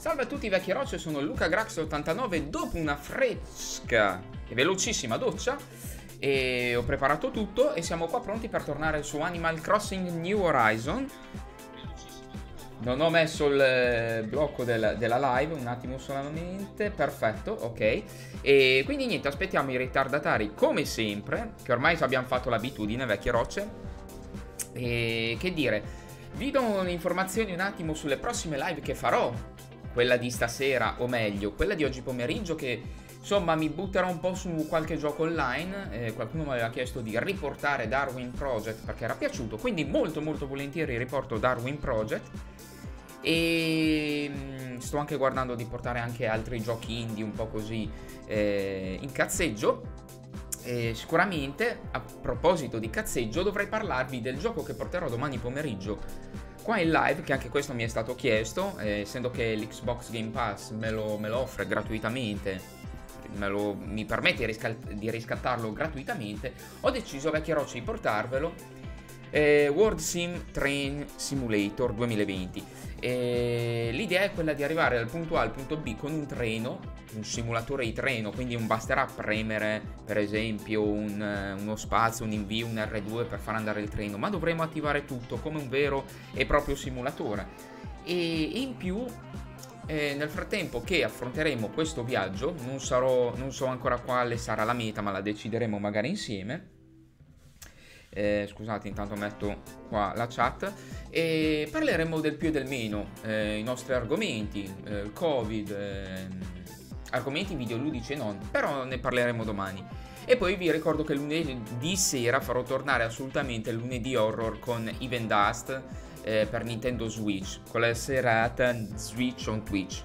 Salve a tutti vecchi rocce, sono Luca Grax89 dopo una fresca e velocissima doccia e ho preparato tutto e siamo qua pronti per tornare su Animal Crossing New Horizon non ho messo il eh, blocco del, della live, un attimo solamente, perfetto, ok. E quindi niente, aspettiamo i ritardatari come sempre, che ormai abbiamo fatto l'abitudine, vecchie rocce. E che dire, vi do un'informazione un attimo sulle prossime live che farò quella di stasera, o meglio, quella di oggi pomeriggio che insomma mi butterò un po' su qualche gioco online. Eh, qualcuno mi aveva chiesto di riportare Darwin Project perché era piaciuto, quindi molto molto volentieri riporto Darwin Project. E ehm, sto anche guardando di portare anche altri giochi indie un po' così eh, in cazzeggio. E sicuramente a proposito di cazzeggio dovrei parlarvi del gioco che porterò domani pomeriggio qua in live, che anche questo mi è stato chiesto, eh, essendo che l'Xbox Game Pass me lo, me lo offre gratuitamente lo, mi permette di riscattarlo gratuitamente, ho deciso, vecchi roci, di portarvelo eh, World Sim Train Simulator 2020. Eh, l'idea è quella di arrivare dal punto A al punto B con un treno, un simulatore di treno, quindi non basterà premere per esempio un, eh, uno spazio, un invio, un R2 per far andare il treno, ma dovremo attivare tutto come un vero e proprio simulatore. E in più eh, nel frattempo che affronteremo questo viaggio, non, sarò, non so ancora quale sarà la meta, ma la decideremo magari insieme eh, scusate intanto metto qua la chat e parleremo del più e del meno eh, i nostri argomenti eh, il covid ehm, argomenti videoludici e non però ne parleremo domani e poi vi ricordo che lunedì sera farò tornare assolutamente lunedì horror con Even Dust eh, per Nintendo Switch con la serata Switch on Twitch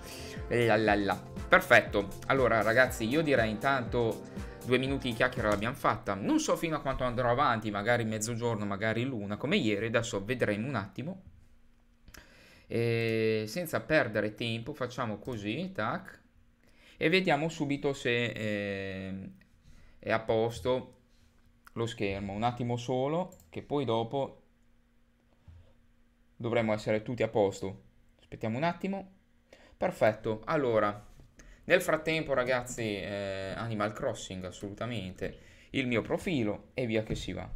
la perfetto allora ragazzi io direi intanto due minuti di chiacchiera l'abbiamo fatta. Non so fino a quanto andrò avanti, magari mezzogiorno, magari l'una, come ieri, adesso vedremo un attimo. E senza perdere tempo facciamo così, tac, e vediamo subito se eh, è a posto lo schermo. Un attimo solo, che poi dopo dovremmo essere tutti a posto. Aspettiamo un attimo. Perfetto, allora nel frattempo ragazzi eh, Animal Crossing assolutamente, il mio profilo e via che si va.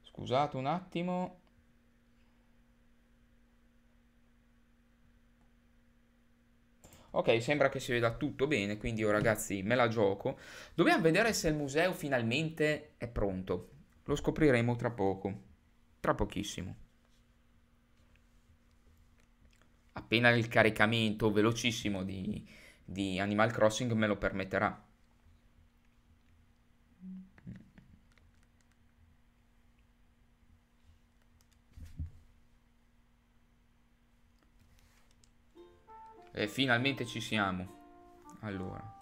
Scusate un attimo. Ok, sembra che si veda tutto bene, quindi io ragazzi me la gioco. Dobbiamo vedere se il museo finalmente è pronto. Lo scopriremo tra poco, tra pochissimo. appena il caricamento velocissimo di, di Animal Crossing me lo permetterà. E finalmente ci siamo. Allora.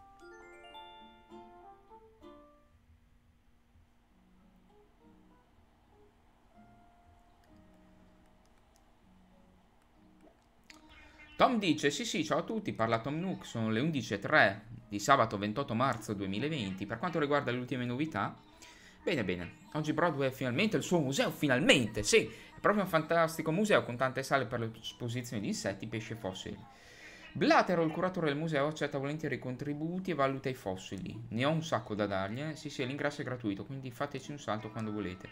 Tom dice, sì sì, ciao a tutti, parla Tom Nook, sono le 11.03 di sabato 28 marzo 2020. Per quanto riguarda le ultime novità, bene bene, oggi Broadway è finalmente il suo museo, finalmente, sì! È proprio un fantastico museo con tante sale per l'esposizione di insetti, pesci e fossili. Blatero, il curatore del museo, accetta volentieri i contributi e valuta i fossili. Ne ho un sacco da dargli, eh? sì sì, l'ingresso è gratuito, quindi fateci un salto quando volete.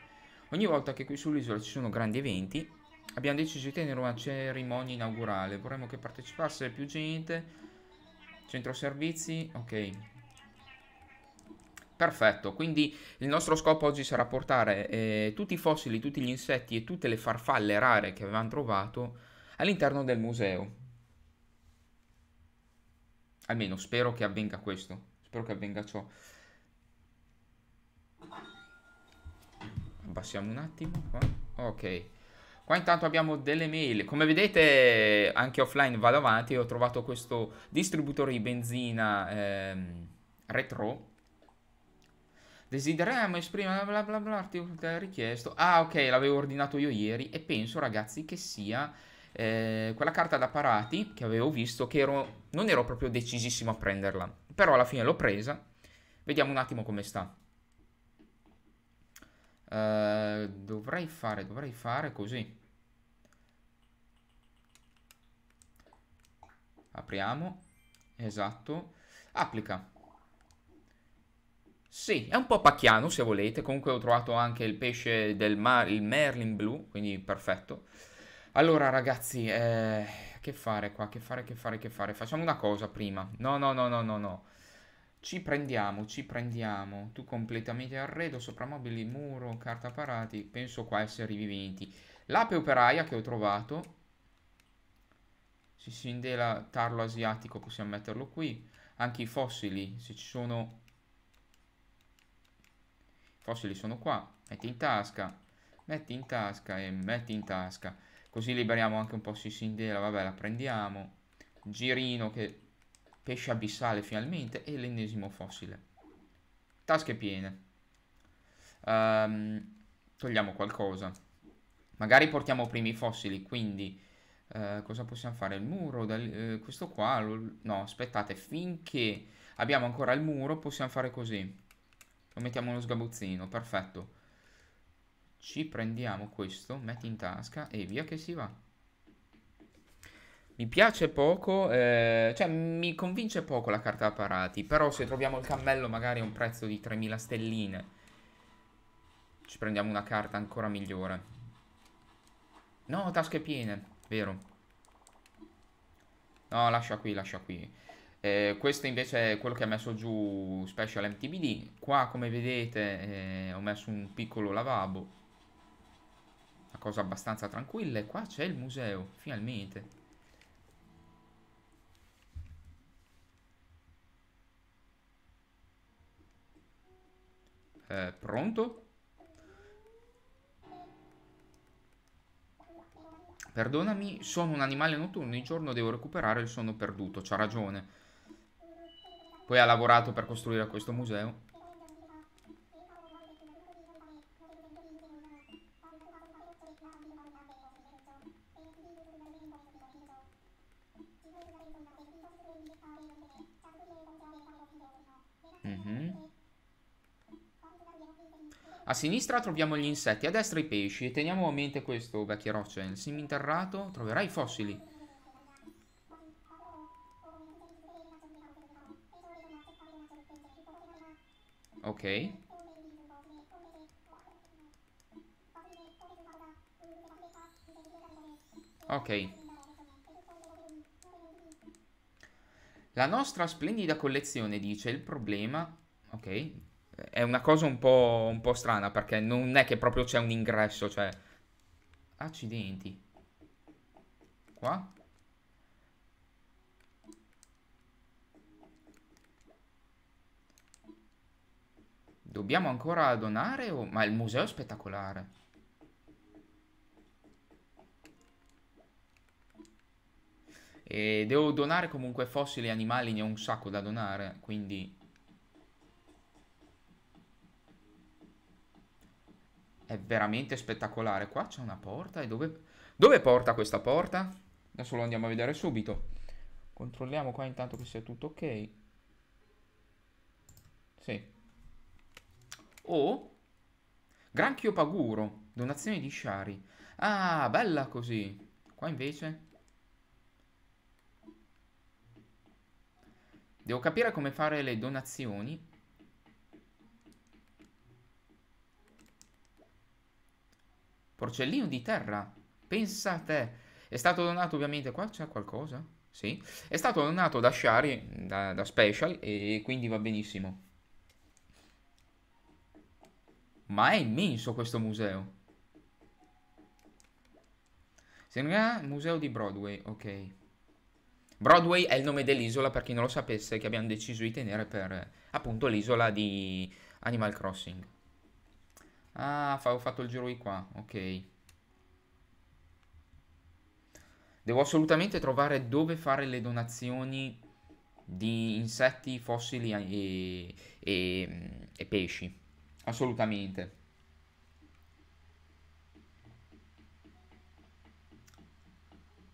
Ogni volta che qui sull'isola ci sono grandi eventi, Abbiamo deciso di tenere una cerimonia inaugurale, vorremmo che partecipasse più gente. Centro servizi, ok. Perfetto, quindi il nostro scopo oggi sarà portare eh, tutti i fossili, tutti gli insetti e tutte le farfalle rare che avevamo trovato all'interno del museo. Almeno spero che avvenga questo, spero che avvenga ciò. Abbassiamo un attimo qua. Ok. Qua intanto abbiamo delle mail. Come vedete, anche offline vado avanti. Ho trovato questo distributore di benzina ehm, retro. Desideriamo esprimere bla bla bla l'articolo richiesto. Ah, ok, l'avevo ordinato io ieri. E penso, ragazzi, che sia eh, quella carta da parati che avevo visto. Che ero, non ero proprio decisissimo a prenderla. Però alla fine l'ho presa. Vediamo un attimo come sta. Uh, dovrei fare, dovrei fare così. Apriamo. Esatto. Applica. Sì, è un po' pacchiano se volete. Comunque ho trovato anche il pesce del mare, il Merlin blu, quindi perfetto. Allora ragazzi, eh, che fare qua? Che fare, che fare, che fare? Facciamo una cosa prima. No, no, no, no, no, no. Ci prendiamo, ci prendiamo. Tu completamente arredo, soprammobili, muro, carta parati. Penso qua essere viventi L'ape operaia che ho trovato se si indela tarlo asiatico possiamo metterlo qui anche i fossili se ci sono i fossili sono qua metti in tasca metti in tasca e metti in tasca così liberiamo anche un po' Sissindela vabbè la prendiamo girino che pesce abissale finalmente e l'ennesimo fossile tasche piene um, togliamo qualcosa magari portiamo prima i fossili quindi eh, cosa possiamo fare? Il muro, da, eh, questo qua, lo, no, aspettate, finché abbiamo ancora il muro possiamo fare così. Lo mettiamo uno sgabuzzino, perfetto. Ci prendiamo questo, metti in tasca e via che si va. Mi piace poco, eh, cioè mi convince poco la carta da parati, però se troviamo il cammello magari a un prezzo di 3000 stelline ci prendiamo una carta ancora migliore. No, tasche piene. Vero. No, lascia qui, lascia qui. Eh, questo invece è quello che ha messo giù Special MTBD. Qua, come vedete, eh, ho messo un piccolo lavabo. Una cosa abbastanza tranquilla. E qua c'è il museo, finalmente. Eh, pronto? Perdonami, sono un animale notturno, di giorno devo recuperare il sonno perduto, c'ha ragione. Poi ha lavorato per costruire questo museo. sinistra troviamo gli insetti, a destra i pesci. E teniamo a mente questo, vecchio rocce. Nel seminterrato troverai i fossili. Ok. Ok. La nostra splendida collezione dice il problema... Ok, è una cosa un po', un po' strana perché non è che proprio c'è un ingresso, cioè... Accidenti. Qua? Dobbiamo ancora donare o... Ma il museo è spettacolare. E devo donare comunque fossili e animali, ne ho un sacco da donare, quindi... È veramente spettacolare. Qua c'è una porta e dove... Dove porta questa porta? Adesso lo andiamo a vedere subito. Controlliamo qua intanto che sia tutto ok. Sì. Oh. Granchio Paguro. Donazione di Shari. Ah, bella così. Qua invece... Devo capire come fare le donazioni Porcellino di terra. Pensa a te. È stato donato ovviamente... Qua c'è qualcosa? Sì. È stato donato da Shari, da, da Special, e quindi va benissimo. Ma è immenso questo museo. Sembra museo di Broadway, ok. Broadway è il nome dell'isola, per chi non lo sapesse, che abbiamo deciso di tenere per, appunto, l'isola di Animal Crossing. Ah, ho fatto il giro di qua, ok. Devo assolutamente trovare dove fare le donazioni di insetti, fossili e, e, e pesci. Assolutamente.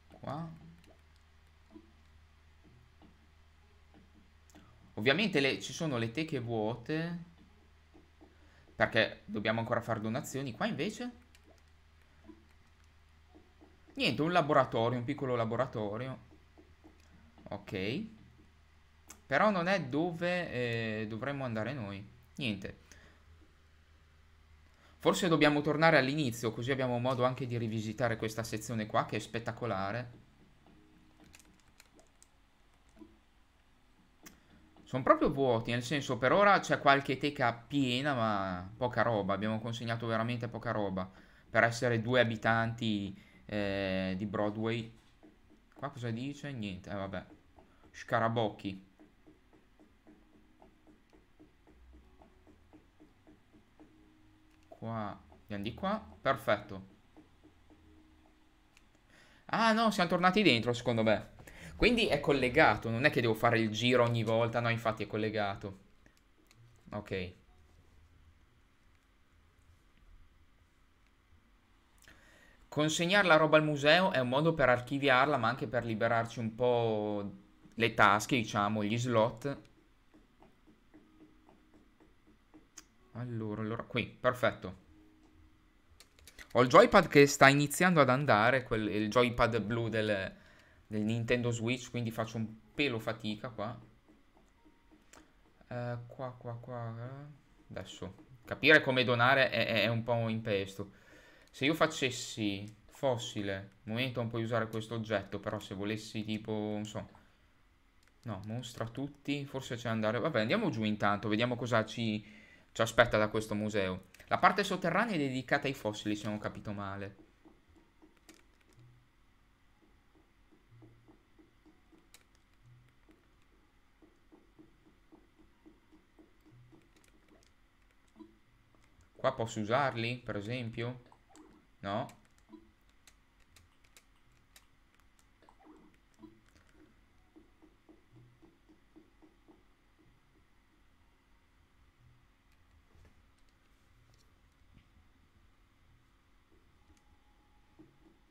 Qua. Ovviamente le, ci sono le teche vuote. Perché dobbiamo ancora fare donazioni. Qua invece? Niente, un laboratorio, un piccolo laboratorio. Ok. Però non è dove eh, dovremmo andare noi. Niente. Forse dobbiamo tornare all'inizio, così abbiamo modo anche di rivisitare questa sezione qua, che è spettacolare. Sono proprio vuoti, nel senso per ora c'è qualche teca piena ma poca roba, abbiamo consegnato veramente poca roba per essere due abitanti eh, di Broadway. Qua cosa dice? Niente, eh vabbè. Scarabocchi. Qua, andiamo di qua, perfetto. Ah no, siamo tornati dentro secondo me. Quindi è collegato, non è che devo fare il giro ogni volta, no infatti è collegato. Ok. Consegnare la roba al museo è un modo per archiviarla, ma anche per liberarci un po' le tasche, diciamo, gli slot. Allora, allora, qui, perfetto. Ho il joypad che sta iniziando ad andare, quel, il joypad blu del, del Nintendo Switch, quindi faccio un pelo fatica qua. Eh, qua, qua, qua. Eh. Adesso, capire come donare è, è un po' un impesto. Se io facessi fossile, al momento non puoi usare questo oggetto, però se volessi tipo, non so... No, mostra tutti, forse c'è andare... Vabbè, andiamo giù intanto, vediamo cosa ci, ci aspetta da questo museo. La parte sotterranea è dedicata ai fossili, se non ho capito male. Qua posso usarli, per esempio? No.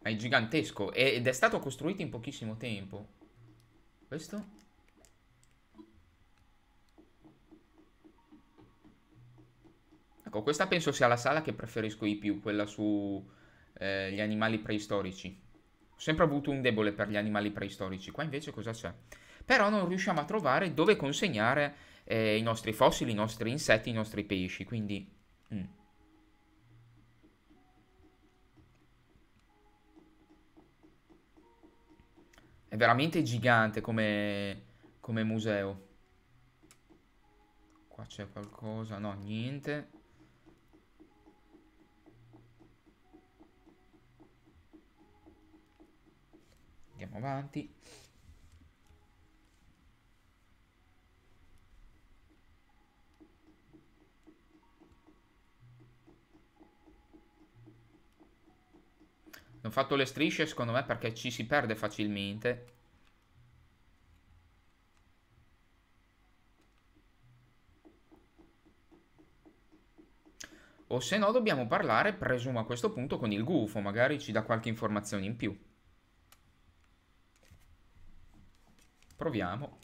Ma è gigantesco ed è stato costruito in pochissimo tempo. Questo? Ecco, questa penso sia la sala che preferisco di più, quella sugli eh, animali preistorici. Ho sempre avuto un debole per gli animali preistorici. Qua invece cosa c'è? Però non riusciamo a trovare dove consegnare eh, i nostri fossili, i nostri insetti, i nostri pesci, quindi... Mm. È veramente gigante come, come museo. Qua c'è qualcosa, no, niente. andiamo avanti Non ho fatto le strisce secondo me perché ci si perde facilmente O se no dobbiamo parlare, presumo a questo punto, con il gufo Magari ci dà qualche informazione in più Proviamo.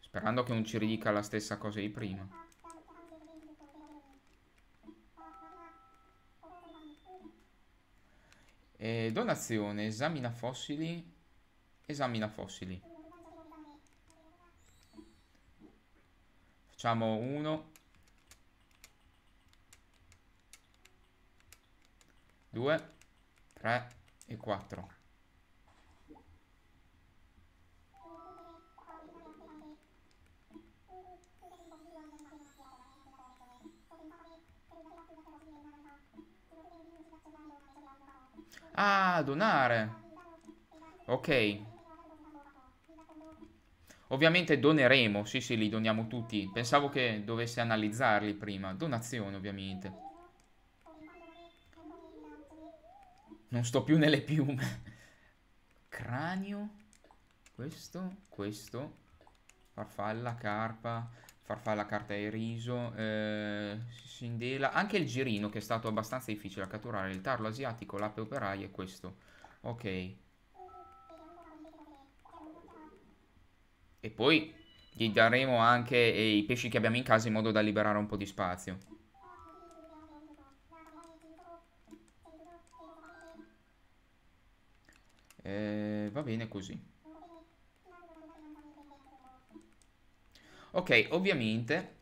Sperando che non ci ridica la stessa cosa di prima. E donazione, esamina fossili. Esamina fossili. Facciamo uno. Due. Tre e 4 Ah, donare Ok Ovviamente doneremo, sì sì, li doniamo tutti Pensavo che dovesse analizzarli prima Donazione ovviamente Non sto più nelle piume. Cranio. Questo, questo. Farfalla, carpa, farfalla, carta e riso, eh, sindela. Anche il girino che è stato abbastanza difficile da catturare. Il tarlo asiatico, l'ape operaia e questo. Ok. E poi gli daremo anche eh, i pesci che abbiamo in casa in modo da liberare un po' di spazio. eh, va bene così ok ovviamente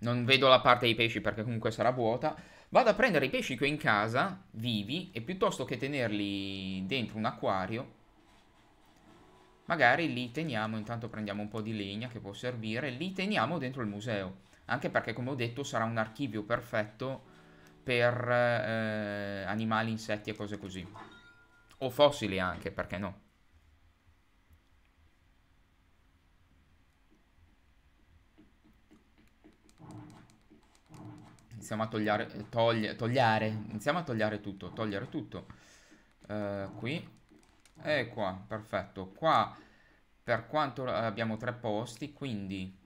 non vedo la parte dei pesci perché comunque sarà vuota vado a prendere i pesci che ho in casa vivi e piuttosto che tenerli dentro un acquario magari li teniamo intanto prendiamo un po' di legna che può servire li teniamo dentro il museo anche perché come ho detto sarà un archivio perfetto per eh, animali, insetti e cose così o fossili anche, perché no? Iniziamo a togliare, togliere, togliare, iniziamo a togliare tutto, togliere tutto. Uh, qui e qua, perfetto. Qua per quanto abbiamo tre posti, quindi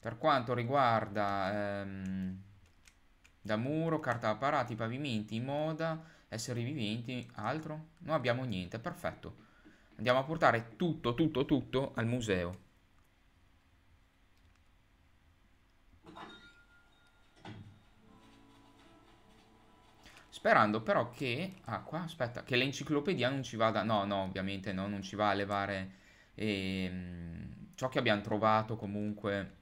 per quanto riguarda ehm, da muro, carta da apparati, pavimenti, moda, esseri viventi, altro? Non abbiamo niente, perfetto. Andiamo a portare tutto, tutto, tutto al museo. Sperando però che... Ah, qua, aspetta, che l'enciclopedia non ci vada... No, no, ovviamente no, non ci va a levare ehm, ciò che abbiamo trovato comunque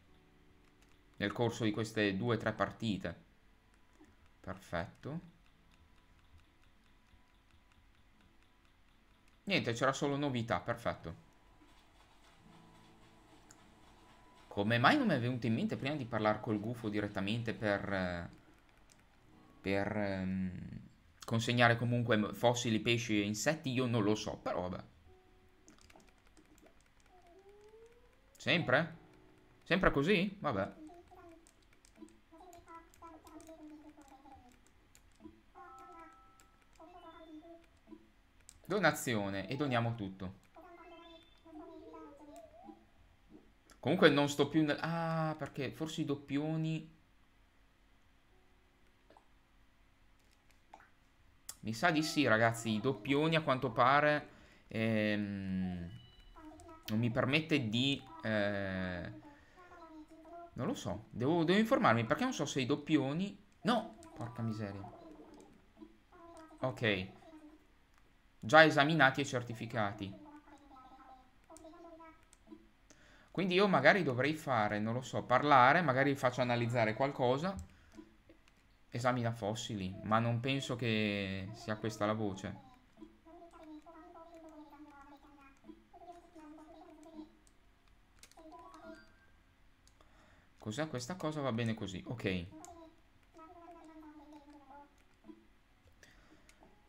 nel corso di queste due o tre partite. Perfetto. Niente, c'era solo novità, perfetto. Come mai non mi è venuto in mente prima di parlare col gufo direttamente per... Eh, per... Um, consegnare comunque fossili, pesci e insetti? Io non lo so, però vabbè. Sempre? Sempre così? Vabbè. Donazione e doniamo tutto. Comunque non sto più nel... Ah, perché forse i doppioni... Mi sa di sì, ragazzi. I doppioni, a quanto pare... Ehm... Non mi permette di... Eh... Non lo so. Devo, devo informarmi, perché non so se i doppioni... No! Porca miseria. Ok già esaminati e certificati. Quindi io magari dovrei fare, non lo so, parlare, magari faccio analizzare qualcosa, esamina fossili, ma non penso che sia questa la voce. Cos'è questa cosa? Va bene così, ok.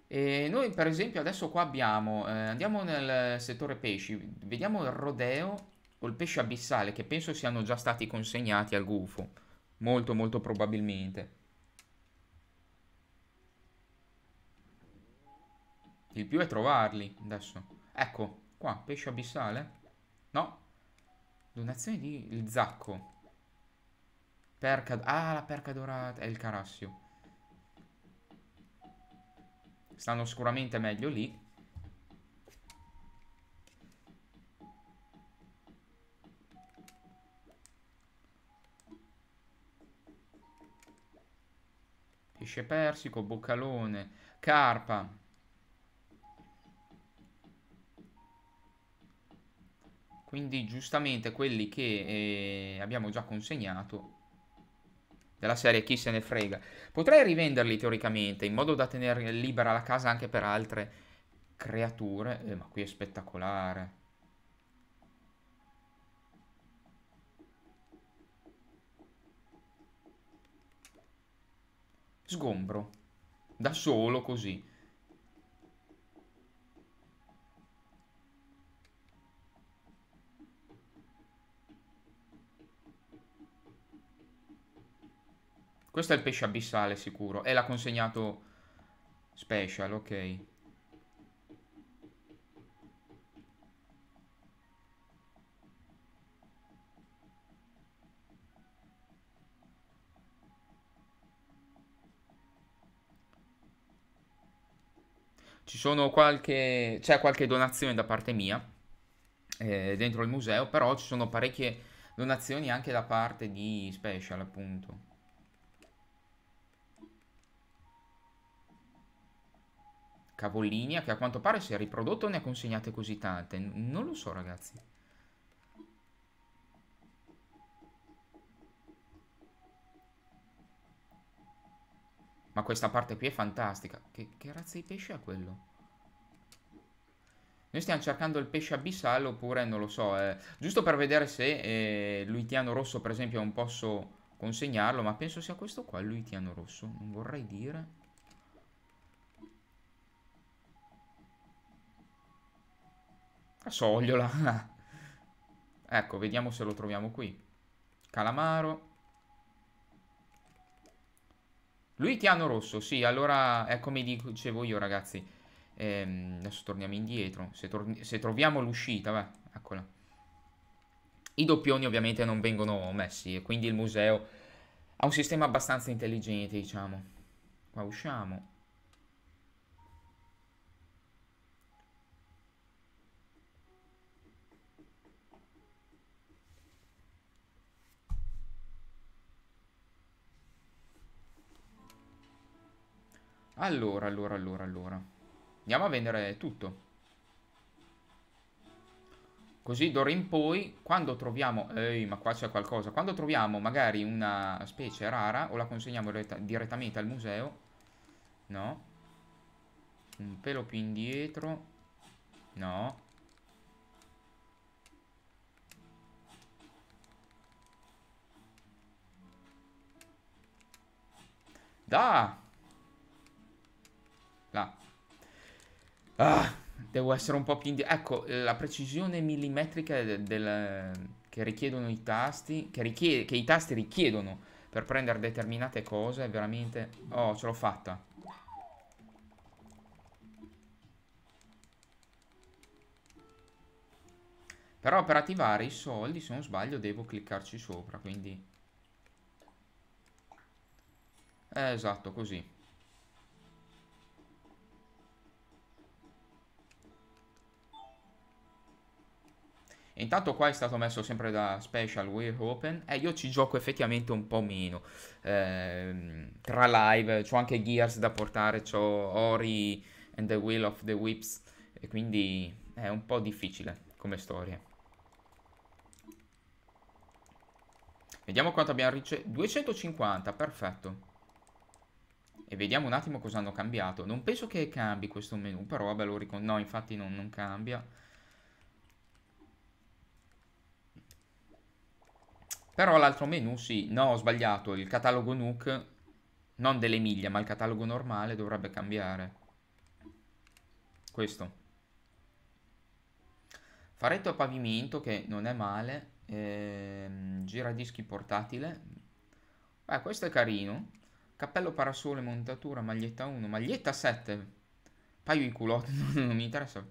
E noi per esempio adesso qua abbiamo, eh, andiamo nel settore pesci, vediamo il rodeo o il pesce abissale che penso siano già stati consegnati al gufo, molto molto probabilmente. Il più è trovarli adesso. Ecco, qua, pesce abissale? No. Donazione di... il zacco. Perca... Ah, la perca dorata, è il carassio stanno sicuramente meglio lì. Pesce persico, boccalone, carpa. Quindi giustamente quelli che eh, abbiamo già consegnato della serie chi se ne frega. Potrei rivenderli teoricamente in modo da tenere libera la casa anche per altre creature. Eh, ma qui è spettacolare. Sgombro. Da solo così. Questo è il pesce abissale sicuro. E l'ha consegnato special, ok. Ci sono qualche... c'è qualche donazione da parte mia eh, dentro il museo, però ci sono parecchie donazioni anche da parte di Special, appunto. capolinea che a quanto pare si è riprodotto e ne ha consegnate così tante. Non lo so, ragazzi. Ma questa parte qui è fantastica. Che, che razza di pesce è quello? Noi stiamo cercando il pesce abissale oppure non lo so. Eh, giusto per vedere se eh, l'uitiano rosso, per esempio, non posso consegnarlo. Ma penso sia questo qua, l'uitiano rosso. Non vorrei dire... Sogliola. ecco, vediamo se lo troviamo qui. Calamaro. Lui Tiano Rosso, sì, allora è come dicevo io ragazzi. Ehm, adesso torniamo indietro. Se, tor se troviamo l'uscita, va, eccola. I doppioni ovviamente non vengono messi e quindi il museo ha un sistema abbastanza intelligente, diciamo. Qua usciamo. Allora, allora, allora, allora. Andiamo a vendere tutto. Così d'ora in poi, quando troviamo... Ehi, ma qua c'è qualcosa. Quando troviamo magari una specie rara, o la consegniamo direttamente al museo. No. Un pelo più indietro. No. Da! là. Ah, devo essere un po' più indietro. Ecco, la precisione millimetrica del, del, che richiedono i tasti, che, richiede, che i tasti richiedono per prendere determinate cose è veramente... Oh, ce l'ho fatta. Però per attivare i soldi, se non sbaglio, devo cliccarci sopra, quindi... esatto, così. E intanto qua è stato messo sempre da Special We're Open e eh, io ci gioco effettivamente un po' meno. Eh, tra live, ho anche Gears da portare, ho Ori and the Wheel of the Whips e quindi è un po' difficile come storia. Vediamo quanto abbiamo ricevuto. 250, perfetto. E vediamo un attimo cosa hanno cambiato. Non penso che cambi questo menu, però vabbè lo ricordo. No, infatti non, non cambia. Però l'altro menu, sì, no, ho sbagliato, il catalogo Nuke, non delle miglia, ma il catalogo normale dovrebbe cambiare. Questo. Faretto a pavimento, che non è male. Ehm, giradischi portatile. Beh, questo è carino. Cappello, parasole, montatura, maglietta 1, maglietta 7. Paio di culotte, non mi interessa.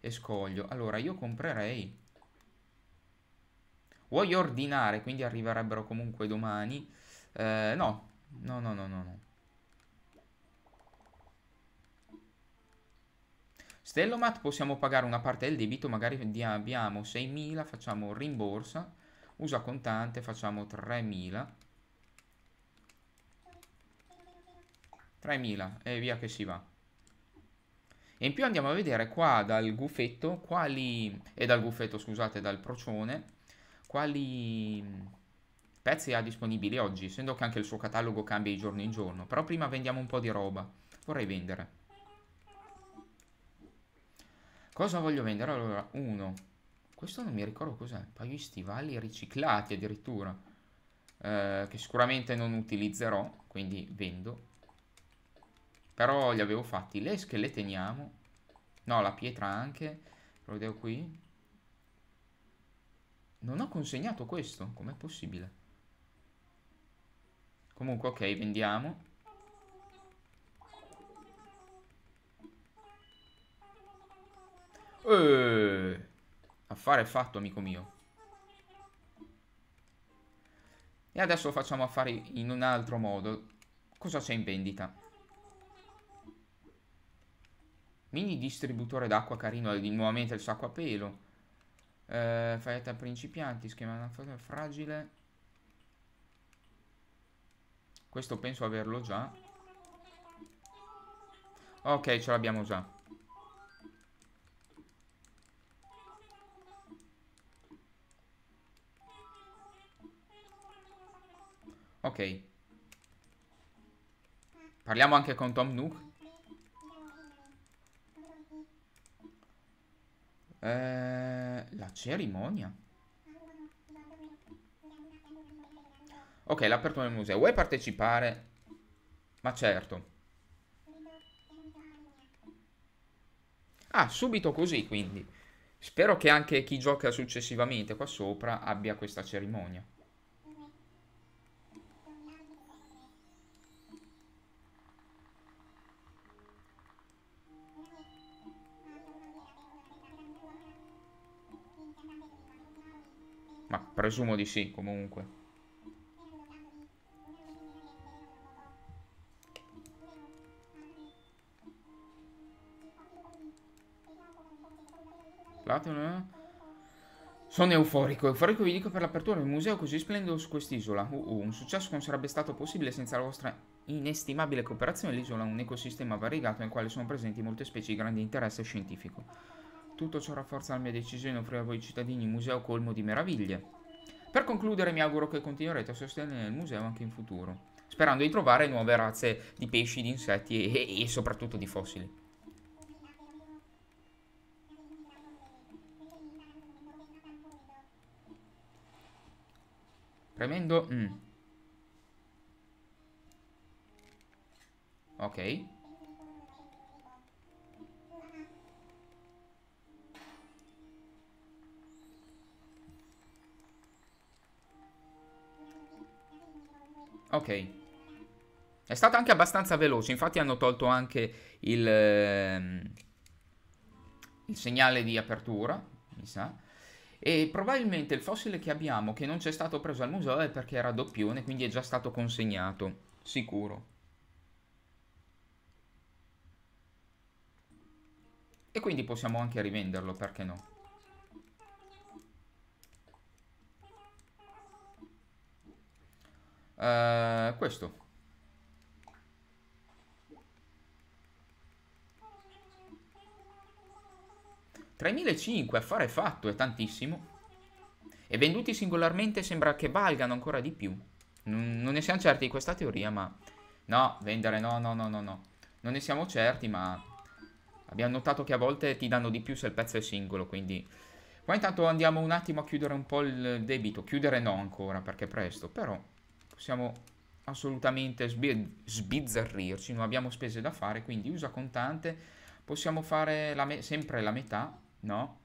E scoglio. Allora, io comprerei Vuoi ordinare? Quindi arriverebbero comunque domani. Eh, no, no, no, no, no, no. Stellomat possiamo pagare una parte del debito, magari abbiamo 6.000, facciamo rimborsa, usa contante, facciamo 3.000. 3.000 e via che si va. E in più andiamo a vedere qua dal gufetto quali... e dal gufetto, scusate, dal procione quali mm, pezzi ha disponibili oggi, essendo che anche il suo catalogo cambia di giorno in giorno. Però prima vendiamo un po' di roba. Vorrei vendere. Cosa voglio vendere? Allora, uno. Questo non mi ricordo cos'è. Un paio di stivali riciclati addirittura. Eh, che sicuramente non utilizzerò, quindi vendo. Però li avevo fatti. Le schele teniamo. No, la pietra anche. Lo vedo qui. Non ho consegnato questo. Com'è possibile? Comunque, ok, vendiamo. Eeeh. Affare fatto, amico mio. E adesso lo facciamo affare in un altro modo. Cosa c'è in vendita? Mini distributore d'acqua carino, nuovamente il sacco a pelo eh, Faiata principianti, schema fragile. Questo penso averlo già. Ok, ce l'abbiamo già. Ok. Parliamo anche con Tom Nook. Eh, la cerimonia. Ok, l'apertura del museo. Vuoi partecipare? Ma certo. Ah, subito così, quindi. Spero che anche chi gioca successivamente qua sopra abbia questa cerimonia. Ma presumo di sì, comunque. Platino... Sono euforico, euforico vi dico per l'apertura di un museo così splendido su quest'isola. Uh, uh, un successo non sarebbe stato possibile senza la vostra inestimabile cooperazione. L'isola è un ecosistema variegato nel quale sono presenti molte specie di grande interesse scientifico. Tutto ciò rafforza la mia decisione di offrire a voi cittadini un museo colmo di meraviglie. Per concludere mi auguro che continuerete a sostenere il museo anche in futuro, sperando di trovare nuove razze di pesci, di insetti e, e soprattutto di fossili. Premendo... Mm. Ok. Ok. È stato anche abbastanza veloce, infatti hanno tolto anche il, ehm, il segnale di apertura, mi sa. E probabilmente il fossile che abbiamo, che non c'è stato preso al museo, è perché era doppione, quindi è già stato consegnato, sicuro. E quindi possiamo anche rivenderlo, perché no? eh, questo $3.500 affare fatto è tantissimo e venduti singolarmente sembra che valgano ancora di più non, non ne siamo certi di questa teoria ma no vendere no no no no no non ne siamo certi ma abbiamo notato che a volte ti danno di più se il pezzo è singolo quindi qua intanto andiamo un attimo a chiudere un po' il debito chiudere no ancora perché è presto però possiamo assolutamente sbizzarrirci, non abbiamo spese da fare, quindi usa contante, possiamo fare la sempre la metà, no?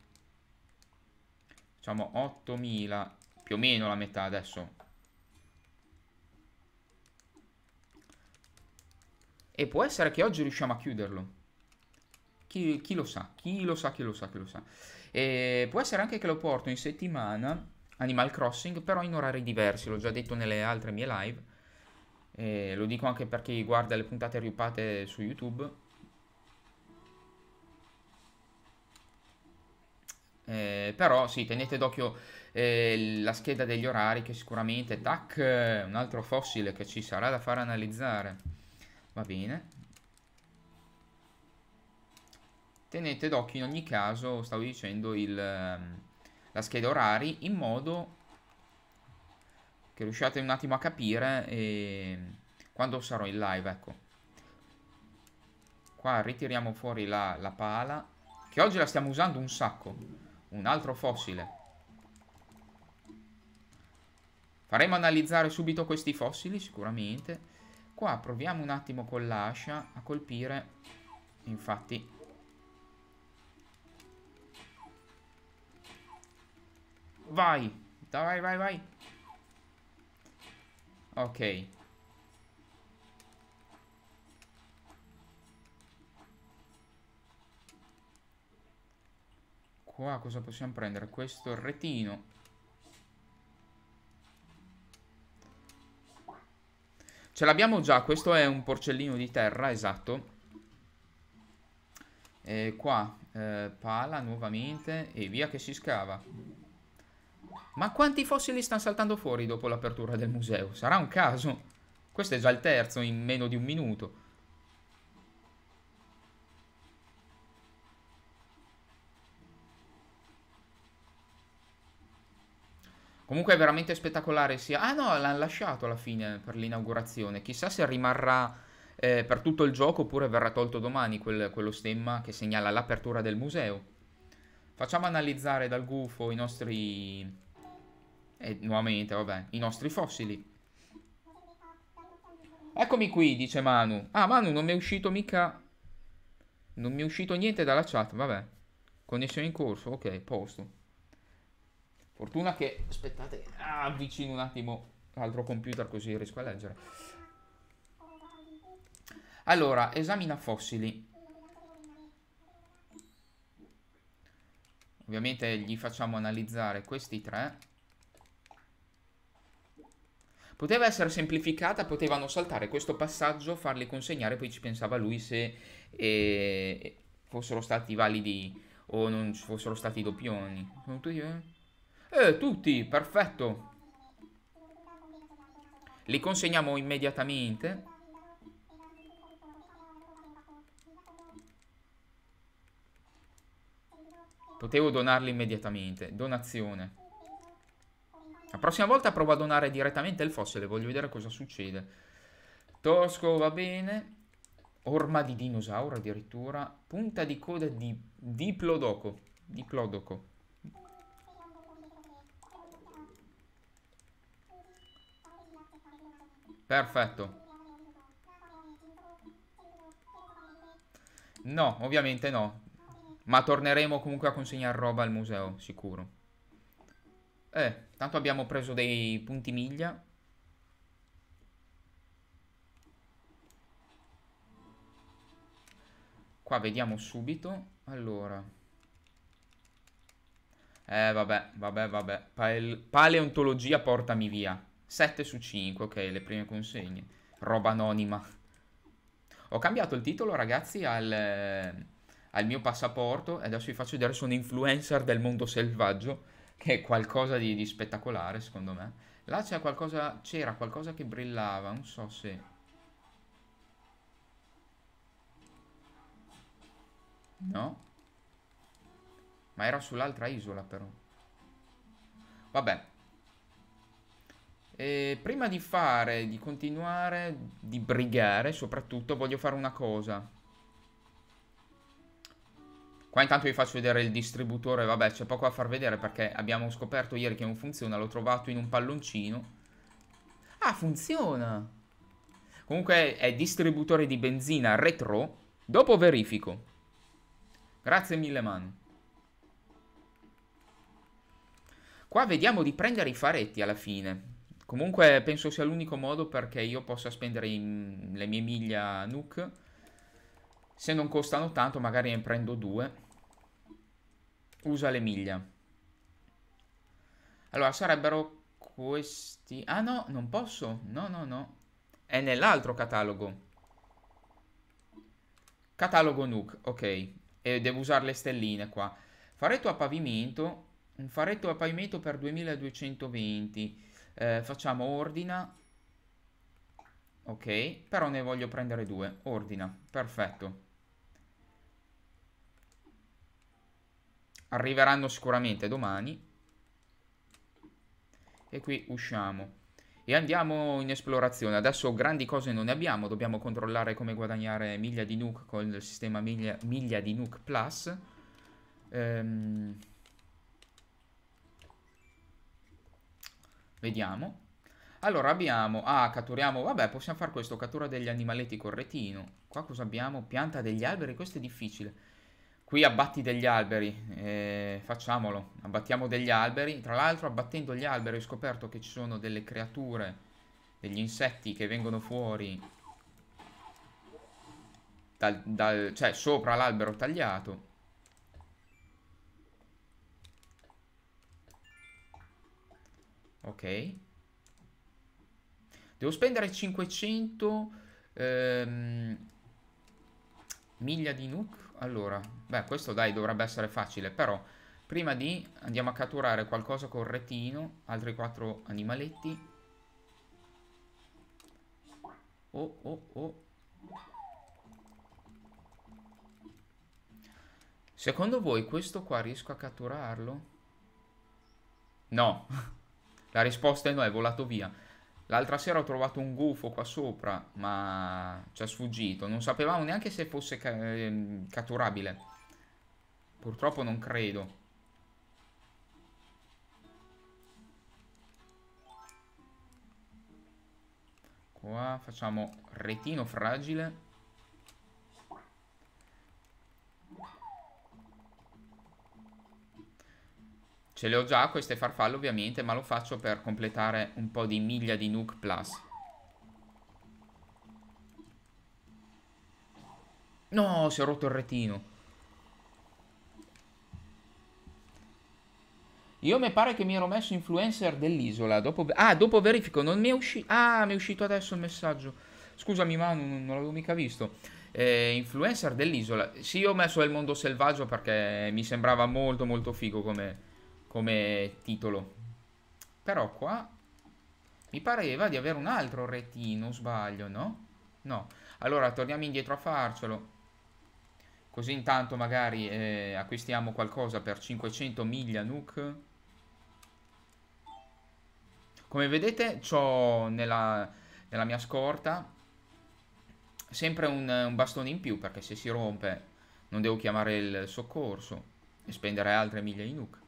Facciamo 8.000, più o meno la metà adesso. E può essere che oggi riusciamo a chiuderlo. Chi, chi lo sa, chi lo sa, chi lo sa, chi lo sa. E può essere anche che lo porto in settimana Animal Crossing, però in orari diversi, l'ho già detto nelle altre mie live. E lo dico anche per chi guarda le puntate riupate su YouTube. Eh, però sì, tenete d'occhio eh, la scheda degli orari che sicuramente, tac, eh, un altro fossile che ci sarà da far analizzare. Va bene. Tenete d'occhio in ogni caso, stavo dicendo, il... Ehm, la scheda orari in modo che riusciate un attimo a capire e... Ehm, quando sarò in live, ecco. Qua ritiriamo fuori la, la pala, che oggi la stiamo usando un sacco. Un altro fossile. Faremo analizzare subito questi fossili, sicuramente. Qua proviamo un attimo con l'ascia a colpire, infatti, Vai. Dai, vai, vai. Ok. Qua cosa possiamo prendere? Questo retino. Ce l'abbiamo già, questo è un porcellino di terra, esatto. E qua, eh, pala nuovamente e via che si scava. Ma quanti fossili stanno saltando fuori dopo l'apertura del museo? Sarà un caso? Questo è già il terzo in meno di un minuto. Comunque è veramente spettacolare sia... Ah no, l'hanno lasciato alla fine per l'inaugurazione. Chissà se rimarrà eh, per tutto il gioco oppure verrà tolto domani quel, quello stemma che segnala l'apertura del museo. Facciamo analizzare dal gufo i nostri e nuovamente, vabbè, i nostri fossili. Eccomi qui, dice Manu. Ah, Manu, non mi è uscito mica... Non mi è uscito niente dalla chat, vabbè. Connessione in corso, ok, posto. Fortuna che... Aspettate, ah, avvicino un attimo l'altro computer così riesco a leggere. Allora, esamina fossili. Ovviamente gli facciamo analizzare questi tre. Poteva essere semplificata, potevano saltare questo passaggio, farli consegnare, poi ci pensava lui se eh, fossero stati validi o non ci fossero stati doppioni. Sono tutti, eh? eh, tutti, perfetto. Li consegniamo immediatamente. Potevo donarli immediatamente. Donazione. La prossima volta provo a donare direttamente il fossile, voglio vedere cosa succede. Tosco va bene. Orma di dinosauro addirittura. Punta di coda di diplodoco. Diplodoco. Perfetto. No, ovviamente no. Ma torneremo comunque a consegnare roba al museo, sicuro. Eh, tanto abbiamo preso dei punti miglia. Qua vediamo subito. Allora. Eh, vabbè, vabbè, vabbè. Pal paleontologia portami via. 7 su 5, ok, le prime consegne. Roba anonima. Ho cambiato il titolo, ragazzi, al, al mio passaporto. E adesso vi faccio vedere, sono influencer del mondo selvaggio che è qualcosa di, di spettacolare secondo me. Là c'era qualcosa, qualcosa che brillava, non so se... No? Ma era sull'altra isola però. Vabbè. E prima di fare, di continuare, di brigare soprattutto, voglio fare una cosa. Qua intanto vi faccio vedere il distributore, vabbè c'è poco da far vedere perché abbiamo scoperto ieri che non funziona, l'ho trovato in un palloncino. Ah, funziona! Comunque è distributore di benzina retro, dopo verifico. Grazie mille man. Qua vediamo di prendere i faretti alla fine. Comunque penso sia l'unico modo perché io possa spendere le mie miglia Nuke se non costano tanto magari ne prendo due. Usa le miglia. Allora sarebbero questi... Ah no, non posso. No, no, no. È nell'altro catalogo. Catalogo Nuke, ok. E devo usare le stelline qua. Faretto a pavimento. Un faretto a pavimento per 2220. Eh, facciamo ordina. Ok, però ne voglio prendere due. Ordina, perfetto. arriveranno sicuramente domani. E qui usciamo. E andiamo in esplorazione. Adesso grandi cose non ne abbiamo. Dobbiamo controllare come guadagnare miglia di nuke con il sistema miglia, miglia di nuke plus. Ehm... Vediamo. Allora abbiamo... Ah, catturiamo... Vabbè, possiamo fare questo. Cattura degli animaletti con retino. Qua cosa abbiamo? Pianta degli alberi. Questo è difficile. Qui abbatti degli alberi, eh, facciamolo, abbattiamo degli alberi. Tra l'altro abbattendo gli alberi ho scoperto che ci sono delle creature, degli insetti che vengono fuori dal, dal, cioè sopra l'albero tagliato. Ok. Devo spendere 500 ehm, miglia di nuke allora, beh, questo dai dovrebbe essere facile, però prima di andiamo a catturare qualcosa col retino, altri quattro animaletti. Oh, oh, oh. Secondo voi questo qua riesco a catturarlo? No. La risposta è no, è volato via. L'altra sera ho trovato un gufo qua sopra, ma ci è sfuggito. Non sapevamo neanche se fosse ca ehm, catturabile. Purtroppo non credo. Qua facciamo retino fragile. Ce le ho già queste farfalle ovviamente, ma lo faccio per completare un po' di miglia di Nuke Plus. No, si è rotto il retino. Io mi pare che mi ero messo influencer dell'isola. Dopo... Ah, dopo verifico, non mi è uscito... Ah, mi è uscito adesso il messaggio. Scusami, ma non, non l'avevo mica visto. Eh, influencer dell'isola. Sì, ho messo il mondo selvaggio perché mi sembrava molto molto figo come come titolo. Però qua mi pareva di avere un altro retino, sbaglio, no? No. Allora, torniamo indietro a farcelo. Così intanto magari eh, acquistiamo qualcosa per 500 miglia nuke. Come vedete, ho nella, nella, mia scorta sempre un, un bastone in più, perché se si rompe non devo chiamare il soccorso e spendere altre miglia in nuke.